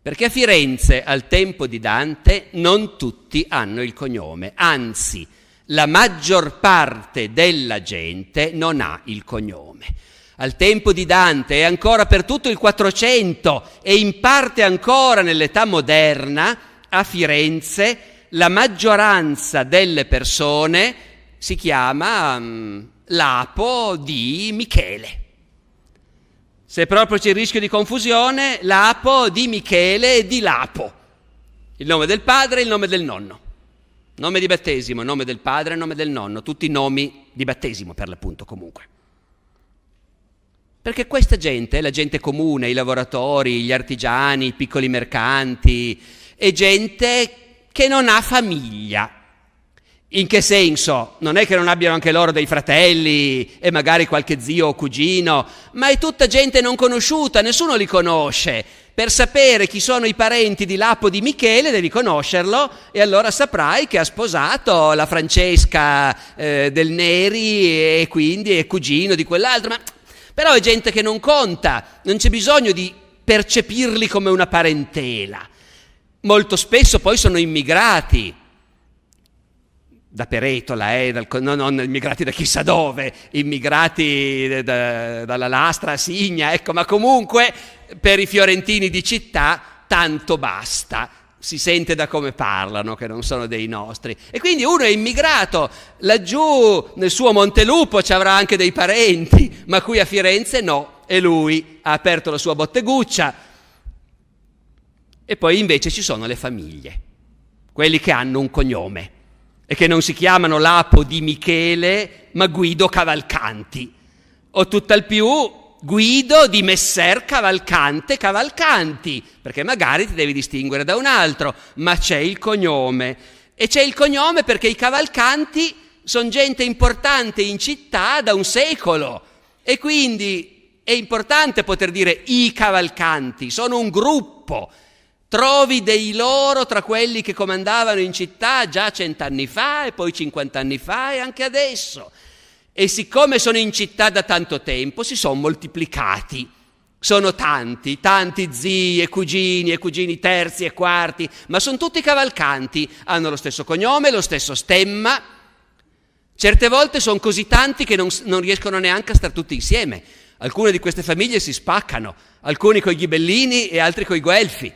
Perché a Firenze, al tempo di Dante, non tutti hanno il cognome, anzi, la maggior parte della gente non ha il cognome al tempo di Dante e ancora per tutto il Quattrocento e in parte ancora nell'età moderna, a Firenze la maggioranza delle persone si chiama um, Lapo di Michele. Se proprio c'è il rischio di confusione, Lapo di Michele e di Lapo. Il nome del padre e il nome del nonno. Nome di battesimo, nome del padre e nome del nonno, tutti nomi di battesimo per l'appunto comunque. Perché questa gente, la gente comune, i lavoratori, gli artigiani, i piccoli mercanti, è gente che non ha famiglia. In che senso? Non è che non abbiano anche loro dei fratelli e magari qualche zio o cugino, ma è tutta gente non conosciuta, nessuno li conosce. Per sapere chi sono i parenti di Lapo di Michele devi conoscerlo e allora saprai che ha sposato la Francesca eh, del Neri e quindi è cugino di quell'altro. Ma però è gente che non conta, non c'è bisogno di percepirli come una parentela. Molto spesso poi sono immigrati, da Peretola, eh, dal, no, non immigrati da chissà dove, immigrati da, da, dalla Lastra Signa, ecco, ma comunque per i fiorentini di città tanto basta si sente da come parlano che non sono dei nostri. E quindi uno è immigrato, laggiù nel suo Montelupo ci avrà anche dei parenti, ma qui a Firenze no, e lui ha aperto la sua botteguccia. E poi invece ci sono le famiglie, quelli che hanno un cognome e che non si chiamano Lapo di Michele, ma Guido Cavalcanti, o tutt'al più Guido di Messer Cavalcante Cavalcanti, perché magari ti devi distinguere da un altro, ma c'è il cognome. E c'è il cognome perché i Cavalcanti sono gente importante in città da un secolo e quindi è importante poter dire i Cavalcanti, sono un gruppo. Trovi dei loro tra quelli che comandavano in città già cent'anni fa e poi cinquant'anni fa e anche adesso e siccome sono in città da tanto tempo si sono moltiplicati. Sono tanti, tanti zii e cugini e cugini terzi e quarti, ma sono tutti cavalcanti, hanno lo stesso cognome, lo stesso stemma. Certe volte sono così tanti che non, non riescono neanche a stare tutti insieme. Alcune di queste famiglie si spaccano, alcuni con i ghibellini e altri con i guelfi,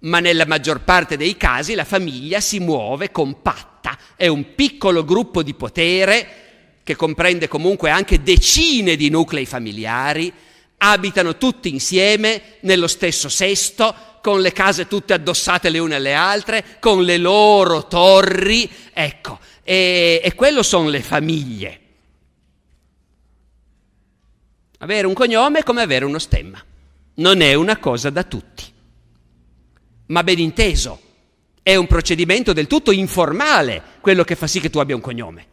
ma nella maggior parte dei casi la famiglia si muove compatta, è un piccolo gruppo di potere che comprende comunque anche decine di nuclei familiari, abitano tutti insieme nello stesso sesto, con le case tutte addossate le une alle altre, con le loro torri, ecco, e, e quello sono le famiglie. Avere un cognome è come avere uno stemma, non è una cosa da tutti, ma ben inteso, è un procedimento del tutto informale quello che fa sì che tu abbia un cognome.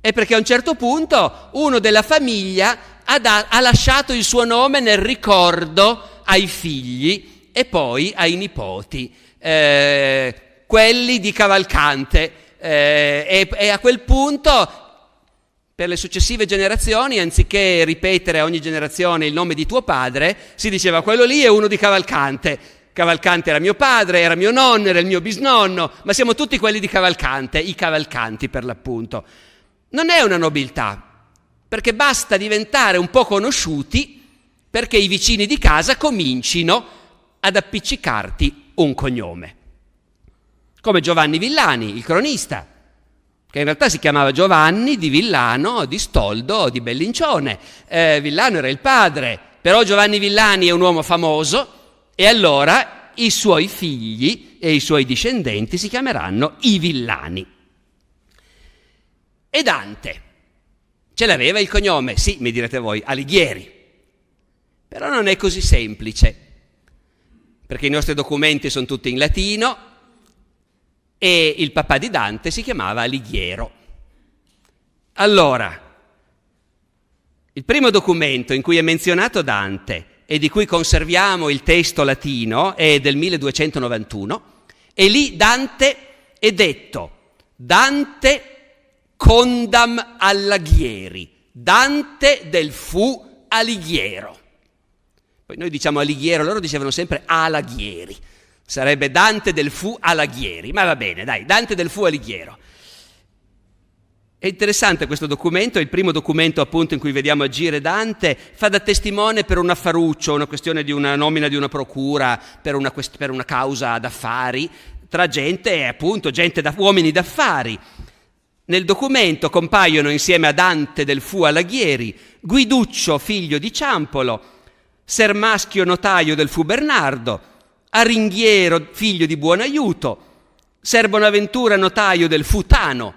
È perché a un certo punto uno della famiglia ha, da- ha lasciato il suo nome nel ricordo ai figli e poi ai nipoti, eh, quelli di Cavalcante. Eh, e, e a quel punto per le successive generazioni, anziché ripetere a ogni generazione il nome di tuo padre, si diceva quello lì è uno di Cavalcante. Cavalcante era mio padre, era mio nonno, era il mio bisnonno, ma siamo tutti quelli di Cavalcante, i Cavalcanti per l'appunto non è una nobiltà, perché basta diventare un po' conosciuti perché i vicini di casa comincino ad appiccicarti un cognome. Come Giovanni Villani, il cronista, che in realtà si chiamava Giovanni di Villano, di Stoldo, di Bellincione. Eh, Villano era il padre, però Giovanni Villani è un uomo famoso e allora i suoi figli e i suoi discendenti si chiameranno i Villani e Dante. Ce l'aveva il cognome, sì, mi direte voi, Alighieri. Però non è così semplice, perché i nostri documenti sono tutti in latino e il papà di Dante si chiamava Alighiero. Allora, il primo documento in cui è menzionato Dante e di cui conserviamo il testo latino è del 1291 e lì Dante è detto Dante Condam Allaghieri, Dante del fu Alighiero. Poi noi diciamo Alighiero, loro dicevano sempre Alaghieri. Sarebbe Dante del fu Alaghieri, ma va bene, dai, Dante del fu Alighiero. È interessante questo documento, è il primo documento appunto in cui vediamo agire Dante, fa da testimone per un affaruccio, una questione di una nomina di una procura, per una, quest- per una causa d'affari, tra gente, appunto, gente da- uomini d'affari. Nel documento compaiono insieme a Dante del Fu Alaghieri, Guiduccio, figlio di Ciampolo, Sermaschio notaio del Fu Bernardo, Aringhiero, figlio di Buonaiuto, Serbonaventura notaio del Fu Tano.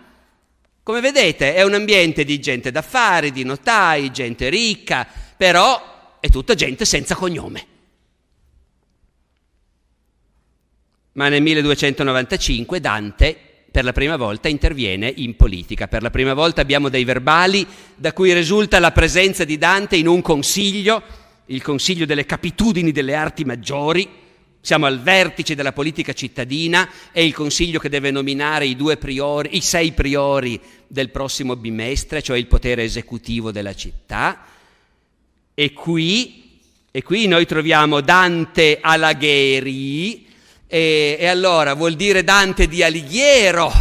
Come vedete è un ambiente di gente d'affari, di notai, gente ricca, però è tutta gente senza cognome. Ma nel 1295 Dante per la prima volta interviene in politica. Per la prima volta abbiamo dei verbali da cui risulta la presenza di Dante in un consiglio, il consiglio delle capitudini delle arti maggiori. Siamo al vertice della politica cittadina, è il consiglio che deve nominare i, priori, i sei priori del prossimo bimestre, cioè il potere esecutivo della città. E qui, e qui noi troviamo Dante Alagheri, e, e allora vuol dire Dante di Alighiero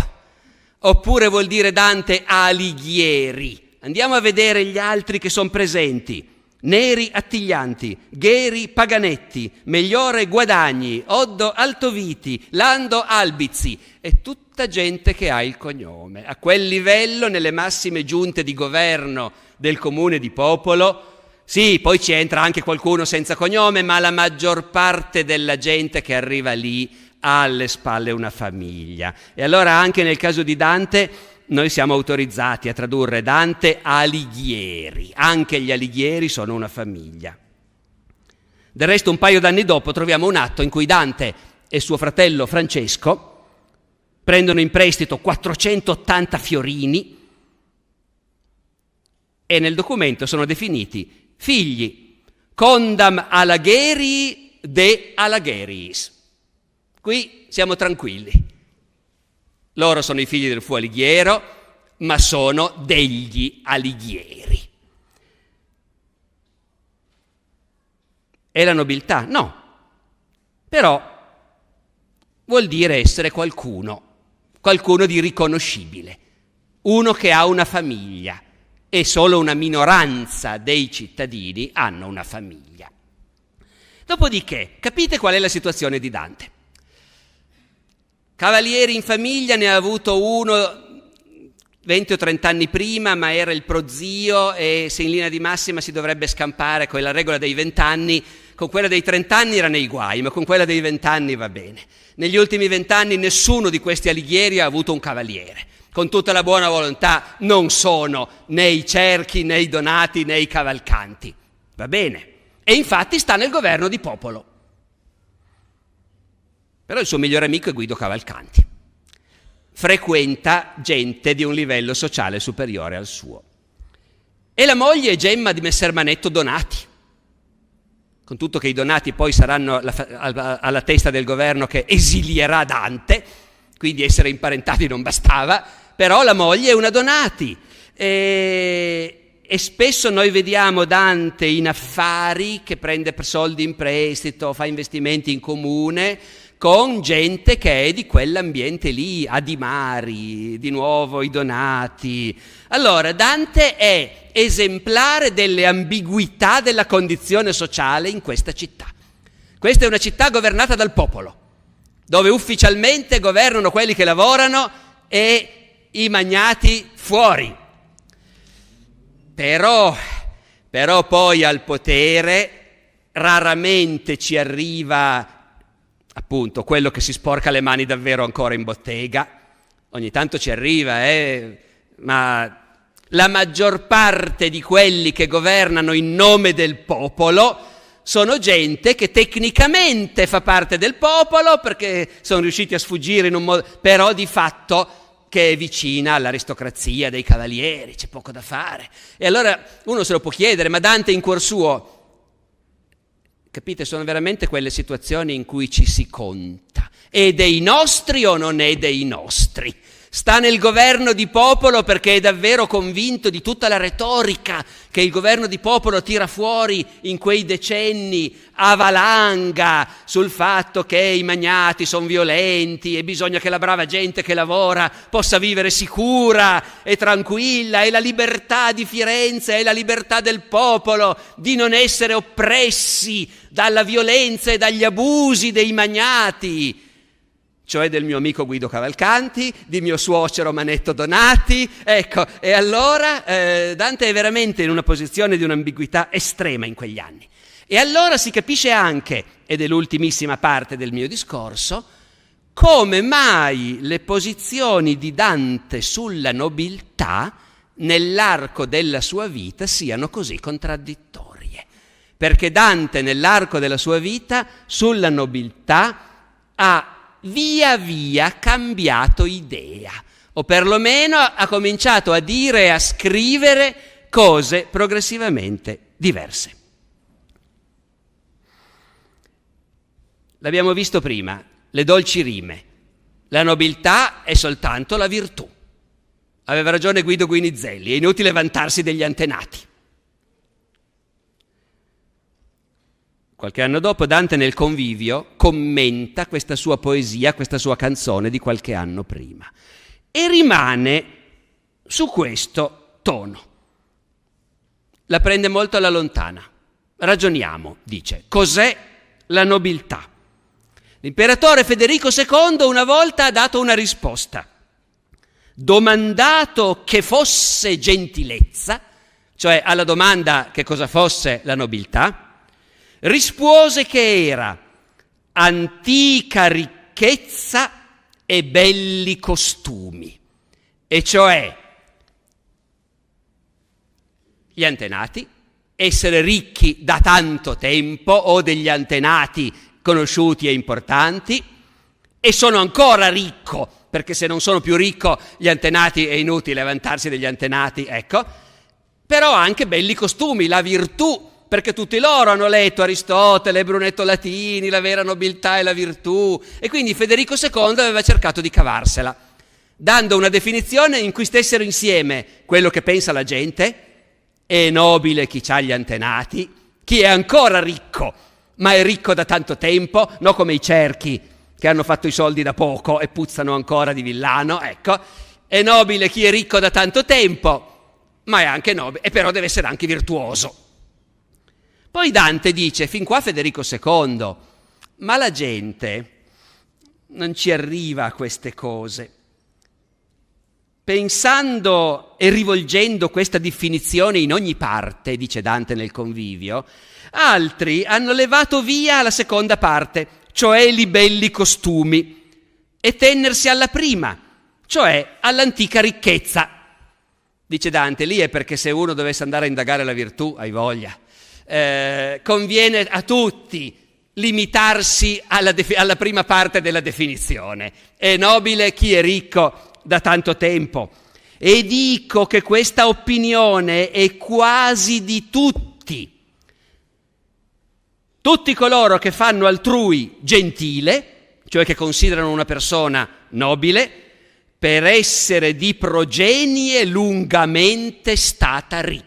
oppure vuol dire Dante Alighieri? Andiamo a vedere gli altri che sono presenti. Neri Attiglianti, Gheri Paganetti, Migliore Guadagni, Oddo Altoviti, Lando Albizzi e tutta gente che ha il cognome. A quel livello, nelle massime giunte di governo del comune di popolo, sì, poi ci entra anche qualcuno senza cognome, ma la maggior parte della gente che arriva lì ha alle spalle una famiglia. E allora anche nel caso di Dante noi siamo autorizzati a tradurre Dante Alighieri, anche gli Alighieri sono una famiglia. Del resto un paio d'anni dopo troviamo un atto in cui Dante e suo fratello Francesco prendono in prestito 480 fiorini e nel documento sono definiti figli, condam alagheri de alagheriis. Qui siamo tranquilli. Loro sono i figli del fu Alighiero, ma sono degli alighieri. È la nobiltà? No. Però vuol dire essere qualcuno, qualcuno di riconoscibile, uno che ha una famiglia, e solo una minoranza dei cittadini hanno una famiglia. Dopodiché, capite qual è la situazione di Dante. Cavalieri in famiglia ne ha avuto uno 20 o 30 anni prima, ma era il prozio e se in linea di massima si dovrebbe scampare con la regola dei 20 anni, con quella dei 30 anni era nei guai, ma con quella dei 20 anni va bene. Negli ultimi 20 anni nessuno di questi alighieri ha avuto un cavaliere con tutta la buona volontà, non sono né i cerchi, né i donati, né i cavalcanti. Va bene? E infatti sta nel governo di popolo. Però il suo migliore amico è Guido Cavalcanti. Frequenta gente di un livello sociale superiore al suo. E la moglie è Gemma di Messer Manetto Donati con tutto che i donati poi saranno alla, alla, testa del governo che esilierà Dante, quindi essere imparentati non bastava, però la moglie è una Donati. E, e spesso noi vediamo Dante in affari che prende soldi in prestito, fa investimenti in comune con gente che è di quell'ambiente lì, Adimari, di nuovo i Donati. Allora, Dante è esemplare delle ambiguità della condizione sociale in questa città. Questa è una città governata dal popolo, dove ufficialmente governano quelli che lavorano e i magnati fuori. Però, però poi al potere raramente ci arriva appunto quello che si sporca le mani davvero ancora in bottega, ogni tanto ci arriva, eh, ma la maggior parte di quelli che governano in nome del popolo sono gente che tecnicamente fa parte del popolo perché sono riusciti a sfuggire in un modo, però di fatto che è vicina all'aristocrazia dei cavalieri, c'è poco da fare. E allora uno se lo può chiedere, ma Dante in cuor suo, capite, sono veramente quelle situazioni in cui ci si conta. È dei nostri o non è dei nostri? Sta nel governo di popolo perché è davvero convinto di tutta la retorica che il governo di popolo tira fuori in quei decenni a valanga sul fatto che i magnati sono violenti e bisogna che la brava gente che lavora possa vivere sicura e tranquilla e la libertà di Firenze è la libertà del popolo di non essere oppressi dalla violenza e dagli abusi dei magnati cioè del mio amico Guido Cavalcanti, di mio suocero Manetto Donati. Ecco, e allora eh, Dante è veramente in una posizione di un'ambiguità estrema in quegli anni. E allora si capisce anche, ed è l'ultimissima parte del mio discorso, come mai le posizioni di Dante sulla nobiltà nell'arco della sua vita siano così contraddittorie. Perché Dante nell'arco della sua vita sulla nobiltà ha via via cambiato idea, o perlomeno ha cominciato a dire e a scrivere cose progressivamente diverse. L'abbiamo visto prima, le dolci rime. La nobiltà è soltanto la virtù. Aveva ragione Guido Guinizelli, è inutile vantarsi degli antenati. Qualche anno dopo Dante nel Convivio commenta questa sua poesia, questa sua canzone di qualche anno prima e rimane su questo tono. La prende molto alla lontana. Ragioniamo, dice, cos'è la nobiltà? L'imperatore Federico II una volta ha dato una risposta. Domandato che fosse gentilezza, cioè alla domanda che cosa fosse la nobiltà, rispose che era antica ricchezza e belli costumi, e cioè gli antenati, essere ricchi da tanto tempo o degli antenati conosciuti e importanti, e sono ancora ricco, perché se non sono più ricco gli antenati è inutile vantarsi degli antenati, ecco, però anche belli costumi, la virtù perché tutti loro hanno letto Aristotele, Brunetto Latini, la vera nobiltà e la virtù, e quindi Federico II aveva cercato di cavarsela, dando una definizione in cui stessero insieme quello che pensa la gente, è nobile chi ha gli antenati, chi è ancora ricco, ma è ricco da tanto tempo, non come i cerchi che hanno fatto i soldi da poco e puzzano ancora di villano, ecco, è nobile chi è ricco da tanto tempo, ma è anche nobile, e però deve essere anche virtuoso. Poi Dante dice, fin qua Federico II, ma la gente non ci arriva a queste cose. Pensando e rivolgendo questa definizione in ogni parte, dice Dante nel convivio, altri hanno levato via la seconda parte, cioè i belli costumi, e tenersi alla prima, cioè all'antica ricchezza. Dice Dante, lì è perché se uno dovesse andare a indagare la virtù, hai voglia eh, conviene a tutti limitarsi alla, defi- alla prima parte della definizione. È nobile chi è ricco da tanto tempo. E dico che questa opinione è quasi di tutti. Tutti coloro che fanno altrui gentile, cioè che considerano una persona nobile, per essere di progenie lungamente stata ricca.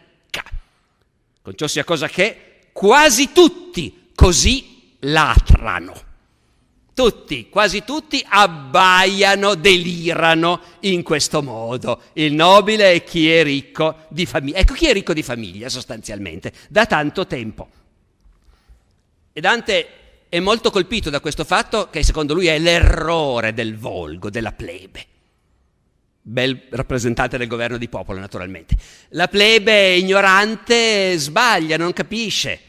Con ciò sia cosa che quasi tutti così latrano. Tutti, quasi tutti abbaiano, delirano in questo modo. Il nobile è chi è ricco di famiglia. Ecco chi è ricco di famiglia sostanzialmente, da tanto tempo. E Dante è molto colpito da questo fatto che secondo lui è l'errore del volgo, della plebe bel rappresentante del governo di popolo naturalmente. La plebe ignorante sbaglia, non capisce.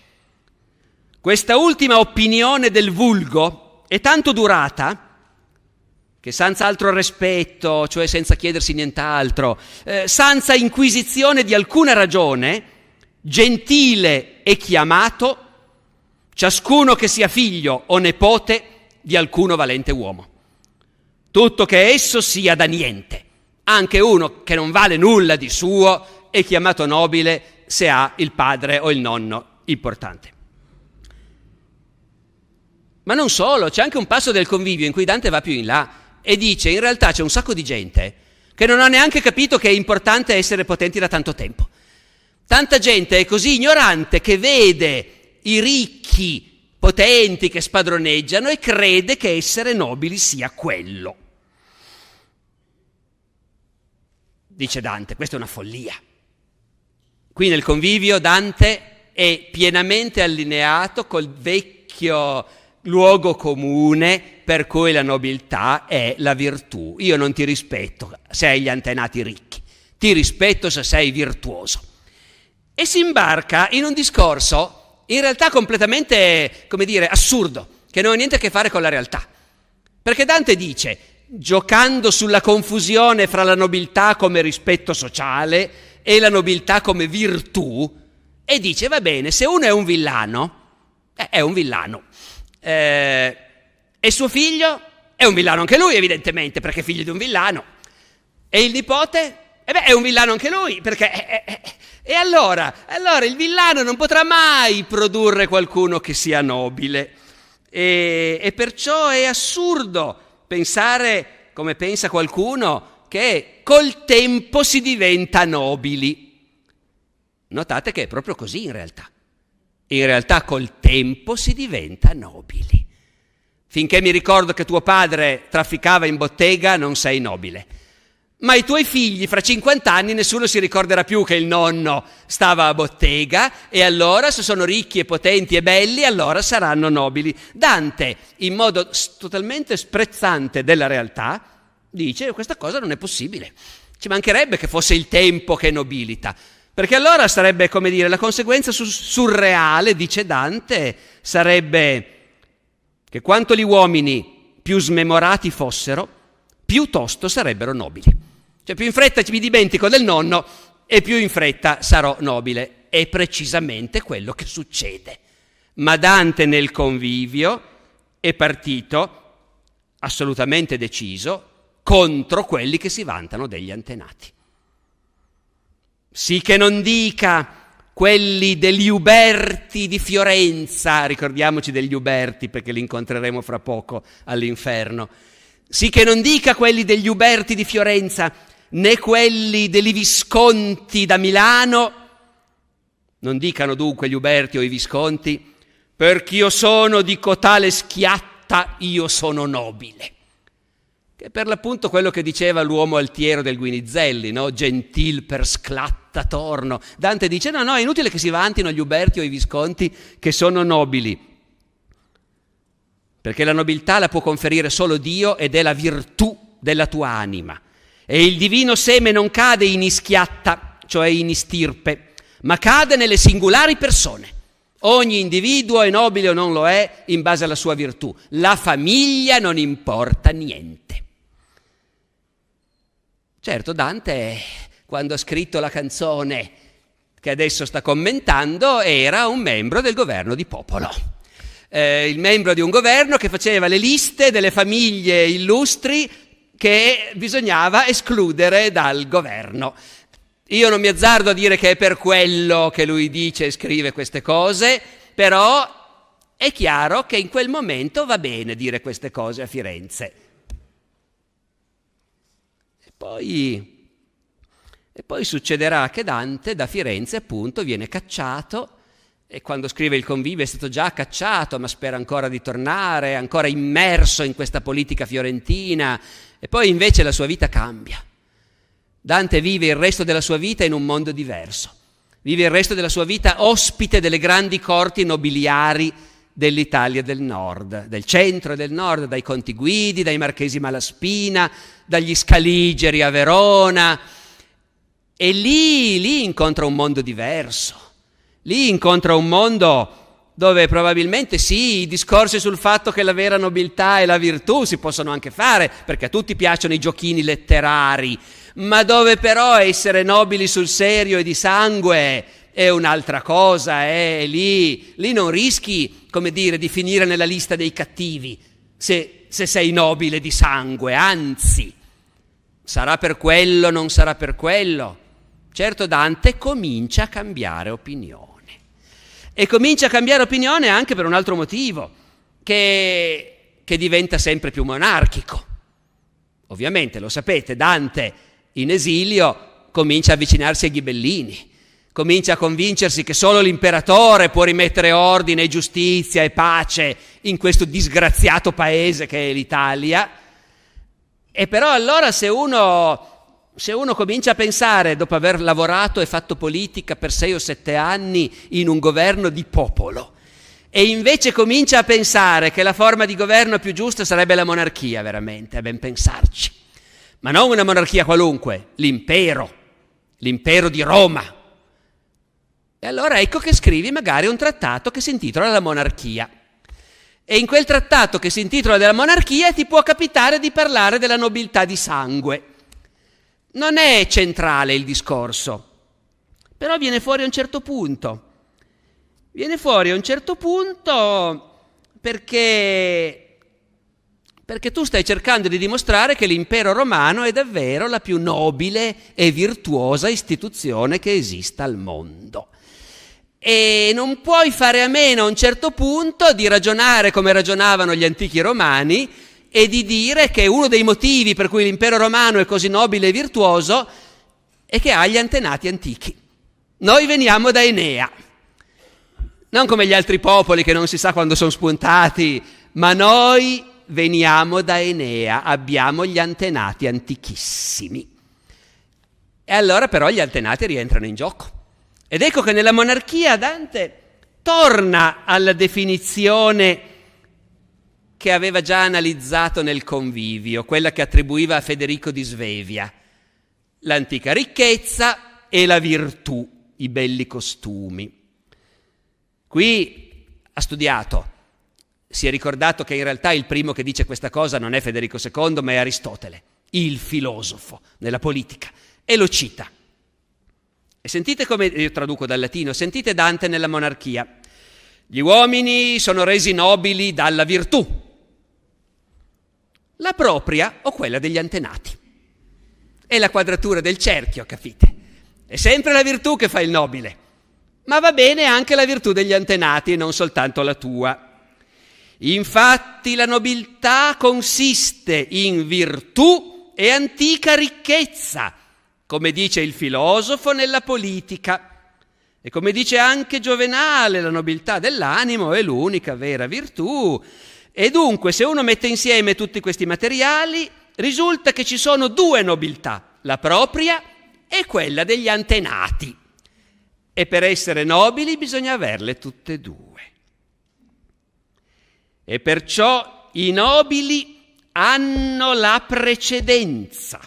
Questa ultima opinione del vulgo è tanto durata che senza altro rispetto, cioè senza chiedersi nient'altro, eh, senza inquisizione di alcuna ragione, gentile è chiamato ciascuno che sia figlio o nepote di alcuno valente uomo, tutto che esso sia da niente. Anche uno che non vale nulla di suo è chiamato nobile se ha il padre o il nonno importante. Ma non solo, c'è anche un passo del convivio in cui Dante va più in là e dice in realtà c'è un sacco di gente che non ha neanche capito che è importante essere potenti da tanto tempo. Tanta gente è così ignorante che vede i ricchi potenti che spadroneggiano e crede che essere nobili sia quello. dice Dante, questa è una follia. Qui nel convivio Dante è pienamente allineato col vecchio luogo comune per cui la nobiltà è la virtù. Io non ti rispetto se hai gli antenati ricchi, ti rispetto se sei virtuoso. E si imbarca in un discorso in realtà completamente, come dire, assurdo, che non ha niente a che fare con la realtà. Perché Dante dice, giocando sulla confusione fra la nobiltà come rispetto sociale e la nobiltà come virtù, e dice, va bene, se uno è un villano, eh, è un villano, eh, e suo figlio è un villano anche lui, evidentemente, perché è figlio di un villano, e il nipote, eh beh, è un villano anche lui, perché... È, eh, eh, e allora, allora il villano non potrà mai produrre qualcuno che sia nobile. E, e, perciò è assurdo pensare, come pensa qualcuno, che col tempo si diventa nobili. Notate che è proprio così in realtà. In realtà col tempo si diventa nobili. Finché mi ricordo che tuo padre trafficava in bottega, non sei nobile ma i tuoi figli fra 50 anni nessuno si ricorderà più che il nonno stava a bottega e allora se sono ricchi e potenti e belli allora saranno nobili. Dante, in modo totalmente sprezzante della realtà, dice questa cosa non è possibile. Ci mancherebbe che fosse il tempo che nobilita, perché allora sarebbe, come dire, la conseguenza surreale, dice Dante, sarebbe che quanto gli uomini più smemorati fossero, piuttosto sarebbero nobili. Cioè più in fretta mi dimentico del nonno e più in fretta sarò nobile. È precisamente quello che succede. Ma Dante nel convivio è partito assolutamente deciso contro quelli che si vantano degli antenati. Sì che non dica quelli degli Uberti di Fiorenza, ricordiamoci degli Uberti perché li incontreremo fra poco all'inferno, sì che non dica quelli degli Uberti di Fiorenza né quelli degli Visconti da Milano, non dicano dunque gli Uberti o i Visconti, perché io sono di cotale schiatta, io sono nobile. Che per l'appunto quello che diceva l'uomo altiero del Guinizelli, no? Gentil per sclatta torno. Dante dice: no, no, è inutile che si vantino gli Uberti o i Visconti che sono nobili. Perché la nobiltà la può conferire solo Dio ed è la virtù della tua anima. E il divino seme non cade in ischiatta, cioè in istirpe, ma cade nelle singolari persone. Ogni individuo è nobile o non lo è in base alla sua virtù. La famiglia non importa niente. Certo, Dante, quando ha scritto la canzone che adesso sta commentando, era un membro del governo di popolo. Eh, il membro di un governo che faceva le liste delle famiglie illustri che bisognava escludere dal governo. Io non mi azzardo a dire che è per quello che lui dice e scrive queste cose, però è chiaro che in quel momento va bene dire queste cose a Firenze. E poi, e poi succederà che Dante da Firenze appunto viene cacciato e quando scrive il convivio è stato già cacciato, ma spera ancora di tornare, ancora immerso in questa politica fiorentina, e poi invece la sua vita cambia. Dante vive il resto della sua vita in un mondo diverso, vive il resto della sua vita ospite delle grandi corti nobiliari dell'Italia del nord, del centro e del nord, dai conti guidi, dai marchesi Malaspina, dagli scaligeri a Verona, e lì, lì incontra un mondo diverso Lì incontra un mondo dove probabilmente sì, i discorsi sul fatto che la vera nobiltà e la virtù si possono anche fare, perché a tutti piacciono i giochini letterari, ma dove però essere nobili sul serio e di sangue è un'altra cosa, eh, lì, lì non rischi, come dire, di finire nella lista dei cattivi, se, se sei nobile di sangue, anzi, sarà per quello, non sarà per quello. Certo Dante comincia a cambiare opinione e comincia a cambiare opinione anche per un altro motivo, che, che diventa sempre più monarchico. Ovviamente, lo sapete, Dante in esilio comincia a avvicinarsi ai ghibellini, comincia a convincersi che solo l'imperatore può rimettere ordine, giustizia e pace in questo disgraziato paese che è l'Italia. E però allora se uno se uno comincia a pensare, dopo aver lavorato e fatto politica per sei o sette anni in un governo di popolo, e invece comincia a pensare che la forma di governo più giusta sarebbe la monarchia, veramente, a ben pensarci. Ma non una monarchia qualunque, l'impero, l'impero di Roma. E allora ecco che scrivi magari un trattato che si intitola La monarchia. E in quel trattato che si intitola della monarchia ti può capitare di parlare della nobiltà di sangue non è centrale il discorso, però viene fuori a un certo punto. Viene fuori a un certo punto perché, perché tu stai cercando di dimostrare che l'impero romano è davvero la più nobile e virtuosa istituzione che esista al mondo e non puoi fare a meno a un certo punto di ragionare come ragionavano gli antichi romani e di dire che uno dei motivi per cui l'impero romano è così nobile e virtuoso è che ha gli antenati antichi. Noi veniamo da Enea, non come gli altri popoli che non si sa quando sono spuntati, ma noi veniamo da Enea, abbiamo gli antenati antichissimi. E allora però gli antenati rientrano in gioco. Ed ecco che nella monarchia Dante torna alla definizione di che aveva già analizzato nel convivio, quella che attribuiva a Federico di Svevia, l'antica ricchezza e la virtù, i belli costumi. Qui ha studiato, si è ricordato che in realtà il primo che dice questa cosa non è Federico II, ma è Aristotele, il filosofo nella politica, e lo cita. E sentite come, io traduco dal latino, sentite Dante nella monarchia. Gli uomini sono resi nobili dalla virtù, la propria o quella degli antenati. È la quadratura del cerchio, capite? È sempre la virtù che fa il nobile, ma va bene anche la virtù degli antenati e non soltanto la tua. Infatti la nobiltà consiste in virtù e antica ricchezza, come dice il filosofo nella politica. E come dice anche Giovenale, la nobiltà dell'animo è l'unica vera virtù e dunque, se uno mette insieme tutti questi materiali, risulta che ci sono due nobiltà, la propria e quella degli antenati. E per essere nobili bisogna averle tutte e due. E perciò i nobili hanno la precedenza.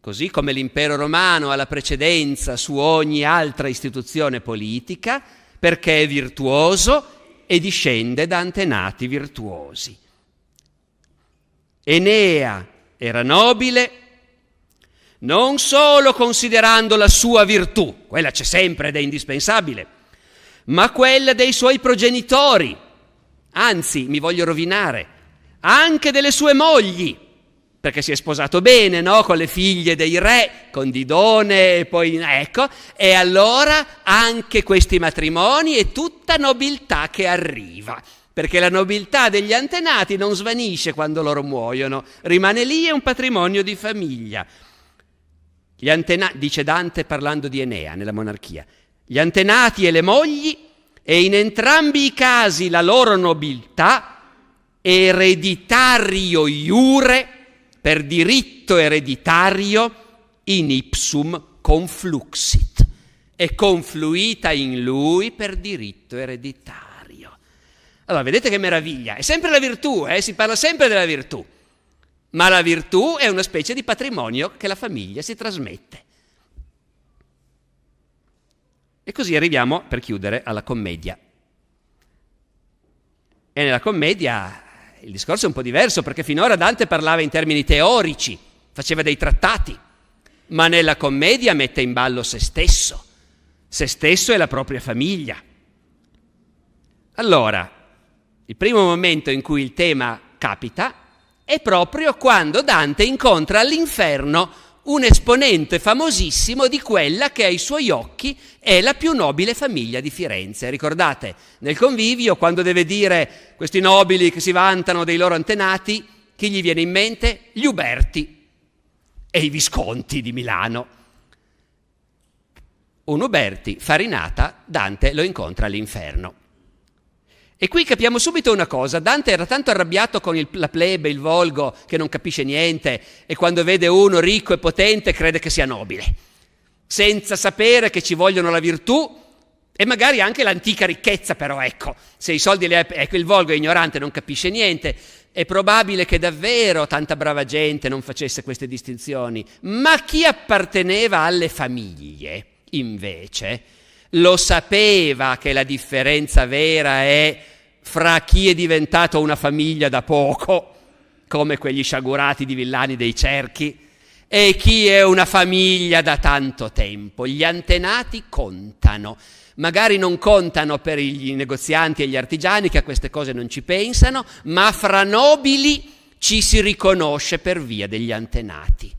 Così come l'impero romano ha la precedenza su ogni altra istituzione politica, perché è virtuoso e discende da antenati virtuosi. Enea era nobile non solo considerando la sua virtù, quella c'è sempre ed è indispensabile, ma quella dei suoi progenitori, anzi mi voglio rovinare, anche delle sue mogli perché si è sposato bene, no? Con le figlie dei re, con Didone e poi ecco, e allora anche questi matrimoni e tutta nobiltà che arriva, perché la nobiltà degli antenati non svanisce quando loro muoiono, rimane lì è un patrimonio di famiglia. Gli antena- dice Dante parlando di Enea nella monarchia, gli antenati e le mogli e in entrambi i casi la loro nobiltà ereditario iure per diritto ereditario in ipsum confluxit, è confluita in lui per diritto ereditario. Allora, vedete che meraviglia, è sempre la virtù, eh? si parla sempre della virtù, ma la virtù è una specie di patrimonio che la famiglia si trasmette. E così arriviamo, per chiudere, alla commedia. E nella commedia il discorso è un po' diverso perché finora Dante parlava in termini teorici, faceva dei trattati, ma nella commedia mette in ballo se stesso, se stesso e la propria famiglia. Allora, il primo momento in cui il tema capita è proprio quando Dante incontra all'inferno un esponente famosissimo di quella che ai suoi occhi è la più nobile famiglia di Firenze. Ricordate, nel convivio, quando deve dire questi nobili che si vantano dei loro antenati, chi gli viene in mente? Gli Uberti e i Visconti di Milano. Un Uberti, Farinata, Dante lo incontra all'inferno. E qui capiamo subito una cosa, Dante era tanto arrabbiato con il, la plebe, il volgo, che non capisce niente e quando vede uno ricco e potente crede che sia nobile, senza sapere che ci vogliono la virtù e magari anche l'antica ricchezza però, ecco, se i soldi li ha, ecco il volgo è ignorante, non capisce niente, è probabile che davvero tanta brava gente non facesse queste distinzioni, ma chi apparteneva alle famiglie invece lo sapeva che la differenza vera è fra chi è diventato una famiglia da poco, come quegli sciagurati di villani dei cerchi, e chi è una famiglia da tanto tempo. Gli antenati contano, magari non contano per i negozianti e gli artigiani che a queste cose non ci pensano, ma fra nobili ci si riconosce per via degli antenati.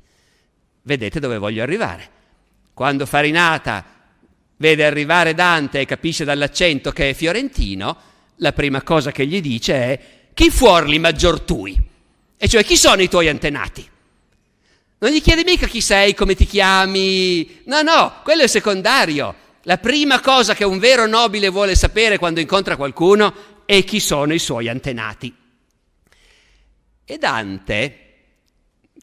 Vedete dove voglio arrivare. Quando Farinata vede arrivare Dante e capisce dall'accento che è fiorentino, la prima cosa che gli dice è chi fuorli maggior tui? E cioè chi sono i tuoi antenati? Non gli chiede mica chi sei, come ti chiami. No, no, quello è secondario. La prima cosa che un vero nobile vuole sapere quando incontra qualcuno è chi sono i suoi antenati. E Dante,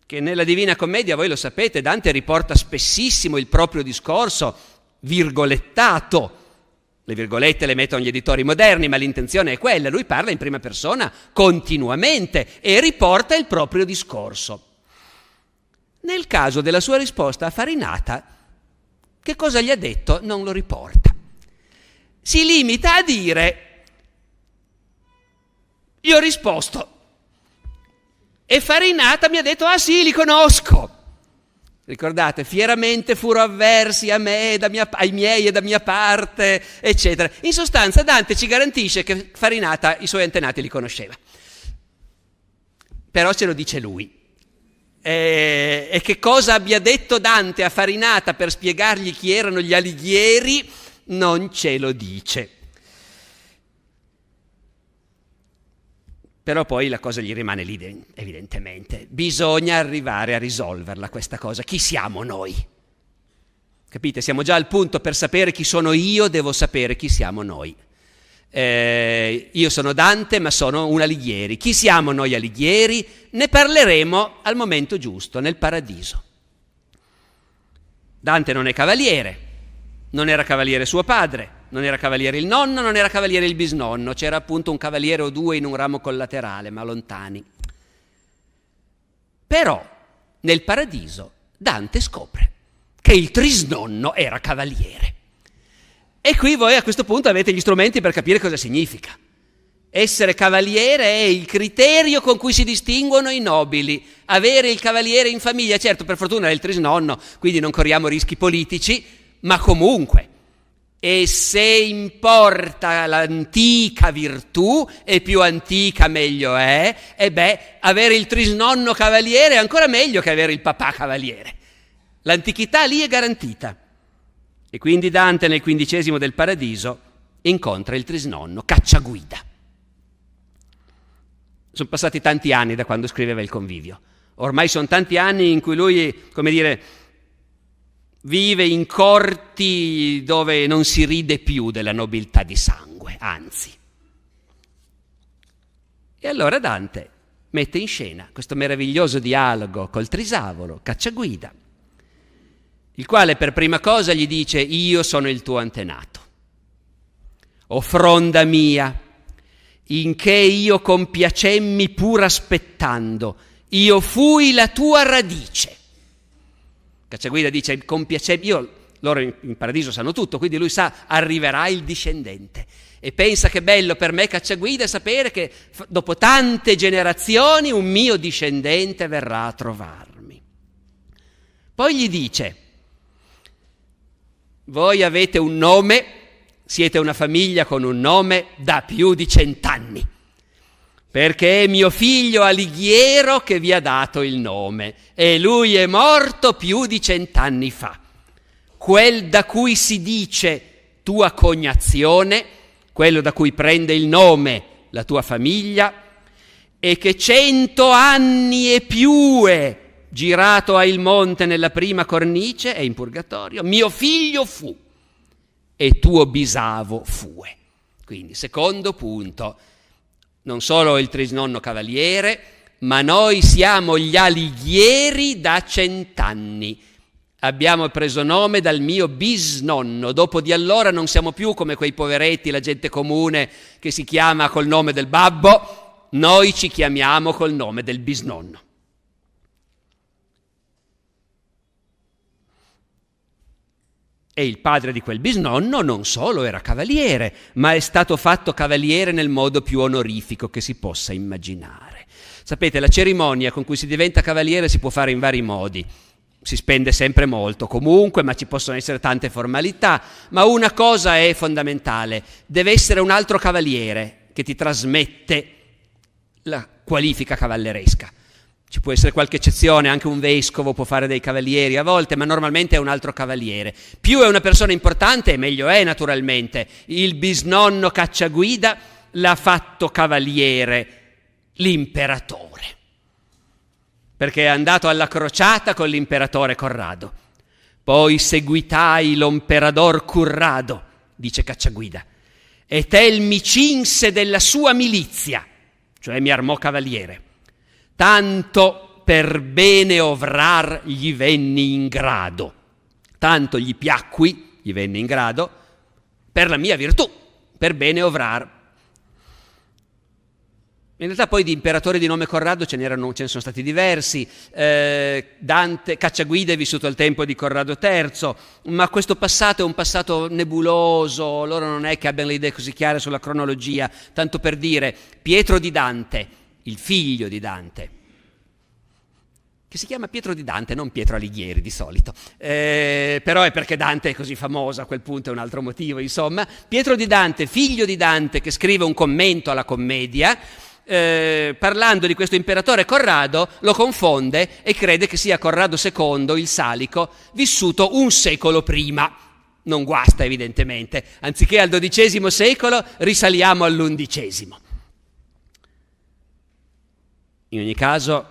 che nella Divina Commedia, voi lo sapete, Dante riporta spessissimo il proprio discorso virgolettato. Le virgolette le mettono gli editori moderni, ma l'intenzione è quella. Lui parla in prima persona continuamente e riporta il proprio discorso. Nel caso della sua risposta a Farinata, che cosa gli ha detto non lo riporta. Si limita a dire, io ho risposto. E Farinata mi ha detto, ah sì, li conosco. Ricordate, fieramente furono avversi a me, mia, ai miei e da mia parte, eccetera. In sostanza Dante ci garantisce che Farinata i suoi antenati li conosceva. Però ce lo dice lui. E, e che cosa abbia detto Dante a Farinata per spiegargli chi erano gli Alighieri, non ce lo dice. però poi la cosa gli rimane lì, evidentemente. Bisogna arrivare a risolverla questa cosa. Chi siamo noi? Capite? Siamo già al punto per sapere chi sono io, devo sapere chi siamo noi. Eh, io sono Dante, ma sono un Alighieri. Chi siamo noi Alighieri? Ne parleremo al momento giusto, nel paradiso. Dante non è cavaliere, non era cavaliere suo padre, non era cavaliere il nonno, non era cavaliere il bisnonno, c'era appunto un cavaliere o due in un ramo collaterale, ma lontani. Però nel paradiso Dante scopre che il trisnonno era cavaliere. E qui voi a questo punto avete gli strumenti per capire cosa significa. Essere cavaliere è il criterio con cui si distinguono i nobili. Avere il cavaliere in famiglia, certo, per fortuna è il trisnonno, quindi non corriamo rischi politici, ma comunque e se importa l'antica virtù, e più antica meglio è, e beh, avere il trisnonno cavaliere è ancora meglio che avere il papà cavaliere. L'antichità lì è garantita. E quindi Dante nel quindicesimo del paradiso incontra il trisnonno, cacciaguida. Sono passati tanti anni da quando scriveva il convivio. Ormai sono tanti anni in cui lui, come dire, vive in corti dove non si ride più della nobiltà di sangue, anzi. E allora Dante mette in scena questo meraviglioso dialogo col Trisavolo, Cacciaguida, il quale per prima cosa gli dice io sono il tuo antenato, o fronda mia, in che io compiacemmi pur aspettando, io fui la tua radice. Cacciaguida dice, con piacere, io, loro in paradiso sanno tutto, quindi lui sa, arriverà il discendente. E pensa che bello per me Cacciaguida sapere che dopo tante generazioni un mio discendente verrà a trovarmi. Poi gli dice, voi avete un nome, siete una famiglia con un nome da più di cent'anni perché è mio figlio Alighiero che vi ha dato il nome e lui è morto più di cent'anni fa. Quel da cui si dice tua cognazione, quello da cui prende il nome la tua famiglia, e che cento anni e più è girato a il monte nella prima cornice è in purgatorio, mio figlio fu e tuo bisavo fue. Quindi, secondo punto, non solo il trisnonno cavaliere, ma noi siamo gli alighieri da cent'anni. Abbiamo preso nome dal mio bisnonno, dopo di allora non siamo più come quei poveretti, la gente comune che si chiama col nome del babbo, noi ci chiamiamo col nome del bisnonno. E il padre di quel bisnonno non solo era cavaliere, ma è stato fatto cavaliere nel modo più onorifico che si possa immaginare. Sapete, la cerimonia con cui si diventa cavaliere si può fare in vari modi. Si spende sempre molto comunque, ma ci possono essere tante formalità, ma una cosa è fondamentale, deve essere un altro cavaliere che ti trasmette la qualifica cavalleresca. Ci può essere qualche eccezione, anche un vescovo può fare dei cavalieri a volte, ma normalmente è un altro cavaliere. Più è una persona importante, meglio è naturalmente. Il bisnonno cacciaguida l'ha fatto cavaliere l'imperatore, perché è andato alla crociata con l'imperatore Corrado. Poi seguitai l'imperador Currado, dice Cacciaguida, e tel mi cinse della sua milizia, cioè mi armò cavaliere tanto per bene ovrar gli venni in grado, tanto gli piacqui, gli venni in grado, per la mia virtù, per bene ovrar. In realtà poi di imperatori di nome Corrado ce, n'erano, ce ne sono stati diversi, eh, Dante, Cacciaguida è vissuto al tempo di Corrado III, ma questo passato è un passato nebuloso, loro non è che abbiano le idee così chiare sulla cronologia, tanto per dire, Pietro di Dante, il figlio di Dante, che si chiama Pietro di Dante, non Pietro Alighieri di solito, eh, però è perché Dante è così famoso, a quel punto è un altro motivo, insomma. Pietro di Dante, figlio di Dante, che scrive un commento alla commedia, eh, parlando di questo imperatore Corrado, lo confonde e crede che sia Corrado II, il salico, vissuto un secolo prima. Non guasta evidentemente, anziché al XII secolo risaliamo all'undicesimo. In ogni caso,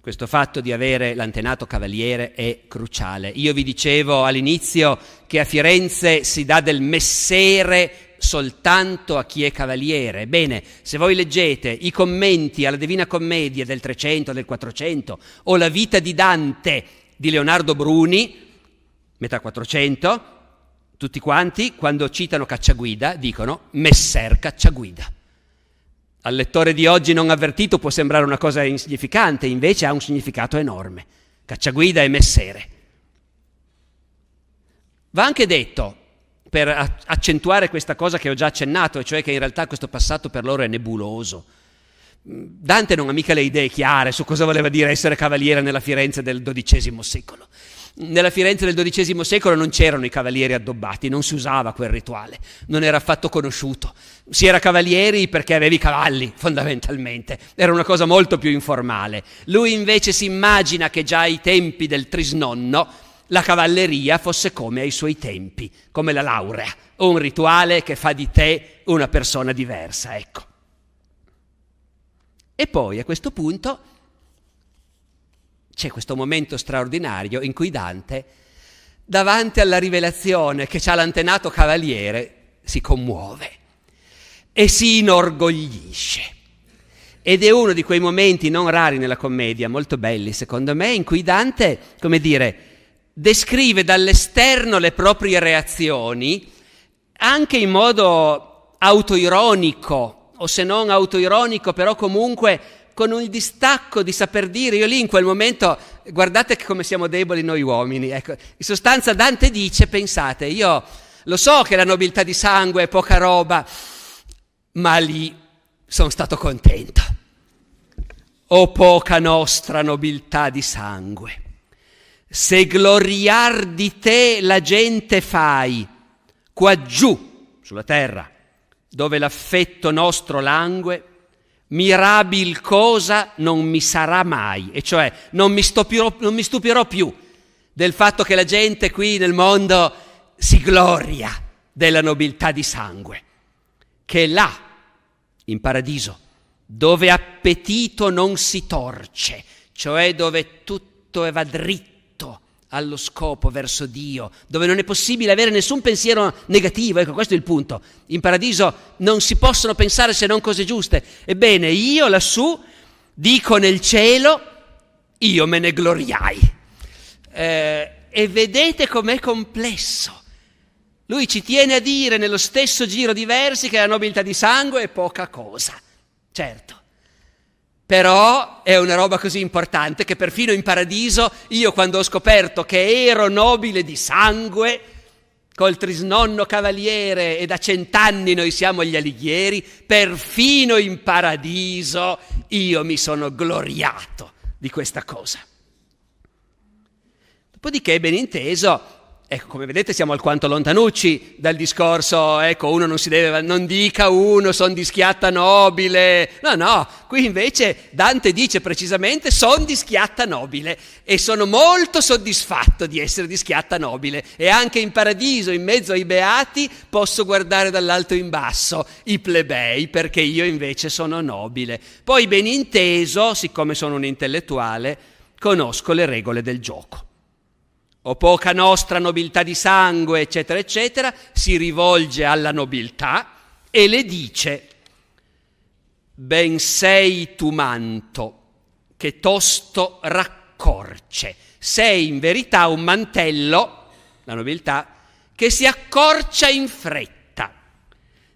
questo fatto di avere l'antenato cavaliere è cruciale. Io vi dicevo all'inizio che a Firenze si dà del messere soltanto a chi è cavaliere. Bene, se voi leggete i commenti alla Divina Commedia del 300, del 400 o la vita di Dante di Leonardo Bruni, metà 400, tutti quanti quando citano Cacciaguida dicono Messer Cacciaguida. Al lettore di oggi non avvertito può sembrare una cosa insignificante, invece ha un significato enorme. Cacciaguida e messere. Va anche detto, per accentuare questa cosa che ho già accennato, e cioè che in realtà questo passato per loro è nebuloso. Dante non ha mica le idee chiare su cosa voleva dire essere cavaliere nella Firenze del XII secolo. Nella Firenze del XII secolo non c'erano i cavalieri addobbati, non si usava quel rituale, non era affatto conosciuto si era cavalieri perché avevi cavalli, fondamentalmente, era una cosa molto più informale. Lui invece si immagina che già ai tempi del trisnonno la cavalleria fosse come ai suoi tempi, come la laurea, un rituale che fa di te una persona diversa, ecco. E poi a questo punto c'è questo momento straordinario in cui Dante, davanti alla rivelazione che ha l'antenato cavaliere, si commuove e si inorgoglisce. Ed è uno di quei momenti non rari nella commedia, molto belli secondo me, in cui Dante, come dire, descrive dall'esterno le proprie reazioni anche in modo autoironico, o se non autoironico, però comunque con un distacco di saper dire, io lì in quel momento, guardate come siamo deboli noi uomini, ecco, in sostanza Dante dice, pensate, io lo so che la nobiltà di sangue è poca roba, ma lì sono stato contento. O poca nostra nobiltà di sangue, se gloriar di te la gente fai, qua giù, sulla terra, dove l'affetto nostro langue, mirabil cosa non mi sarà mai, e cioè non mi, stupirò, non mi stupirò più del fatto che la gente qui nel mondo si gloria della nobiltà di sangue, che là in paradiso, dove appetito non si torce, cioè dove tutto va dritto allo scopo verso Dio, dove non è possibile avere nessun pensiero negativo, ecco questo è il punto. In paradiso non si possono pensare se non cose giuste. Ebbene, io lassù dico nel cielo, io me ne gloriai. Eh, e vedete com'è complesso lui ci tiene a dire nello stesso giro di versi che la nobiltà di sangue è poca cosa, certo. Però è una roba così importante che perfino in paradiso io quando ho scoperto che ero nobile di sangue, col trisnonno cavaliere e da cent'anni noi siamo gli alighieri, perfino in paradiso io mi sono gloriato di questa cosa. Dopodiché, ben inteso, Ecco, come vedete siamo alquanto lontanucci dal discorso, ecco, uno non si deve, non dica uno, son di schiatta nobile. No, no, qui invece Dante dice precisamente son di schiatta nobile e sono molto soddisfatto di essere di schiatta nobile e anche in paradiso, in mezzo ai beati, posso guardare dall'alto in basso i plebei perché io invece sono nobile. Poi ben inteso, siccome sono un intellettuale, conosco le regole del gioco o poca nostra nobiltà di sangue, eccetera, eccetera, si rivolge alla nobiltà e le dice, ben sei tu manto che tosto raccorce, sei in verità un mantello, la nobiltà, che si accorcia in fretta,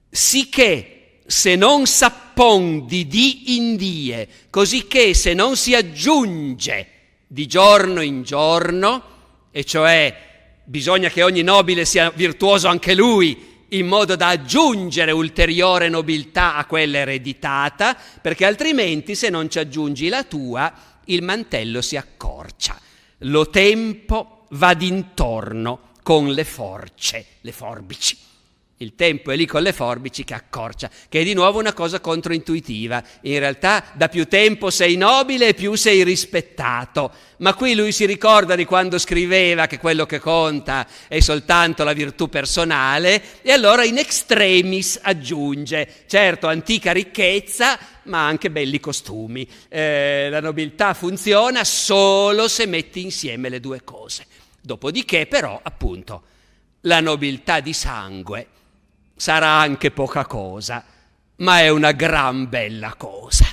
sicché se non s'appon di in die, cosicché se non si aggiunge di giorno in giorno, e cioè bisogna che ogni nobile sia virtuoso anche lui, in modo da aggiungere ulteriore nobiltà a quella ereditata, perché altrimenti se non ci aggiungi la tua, il mantello si accorcia. Lo tempo va d'intorno con le force, le forbici. Il tempo è lì con le forbici che accorcia, che è di nuovo una cosa controintuitiva. In realtà da più tempo sei nobile e più sei rispettato. Ma qui lui si ricorda di quando scriveva che quello che conta è soltanto la virtù personale e allora in extremis aggiunge, certo, antica ricchezza, ma anche belli costumi. Eh, la nobiltà funziona solo se metti insieme le due cose. Dopodiché però, appunto, la nobiltà di sangue sarà anche poca cosa, ma è una gran bella cosa.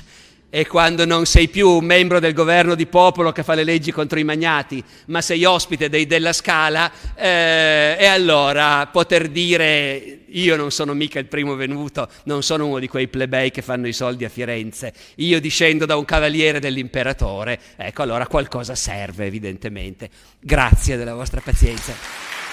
E quando non sei più un membro del governo di popolo che fa le leggi contro i magnati, ma sei ospite dei della Scala, eh, e allora poter dire io non sono mica il primo venuto, non sono uno di quei plebei che fanno i soldi a Firenze, io discendo da un cavaliere dell'imperatore, ecco allora qualcosa serve evidentemente. Grazie della vostra pazienza.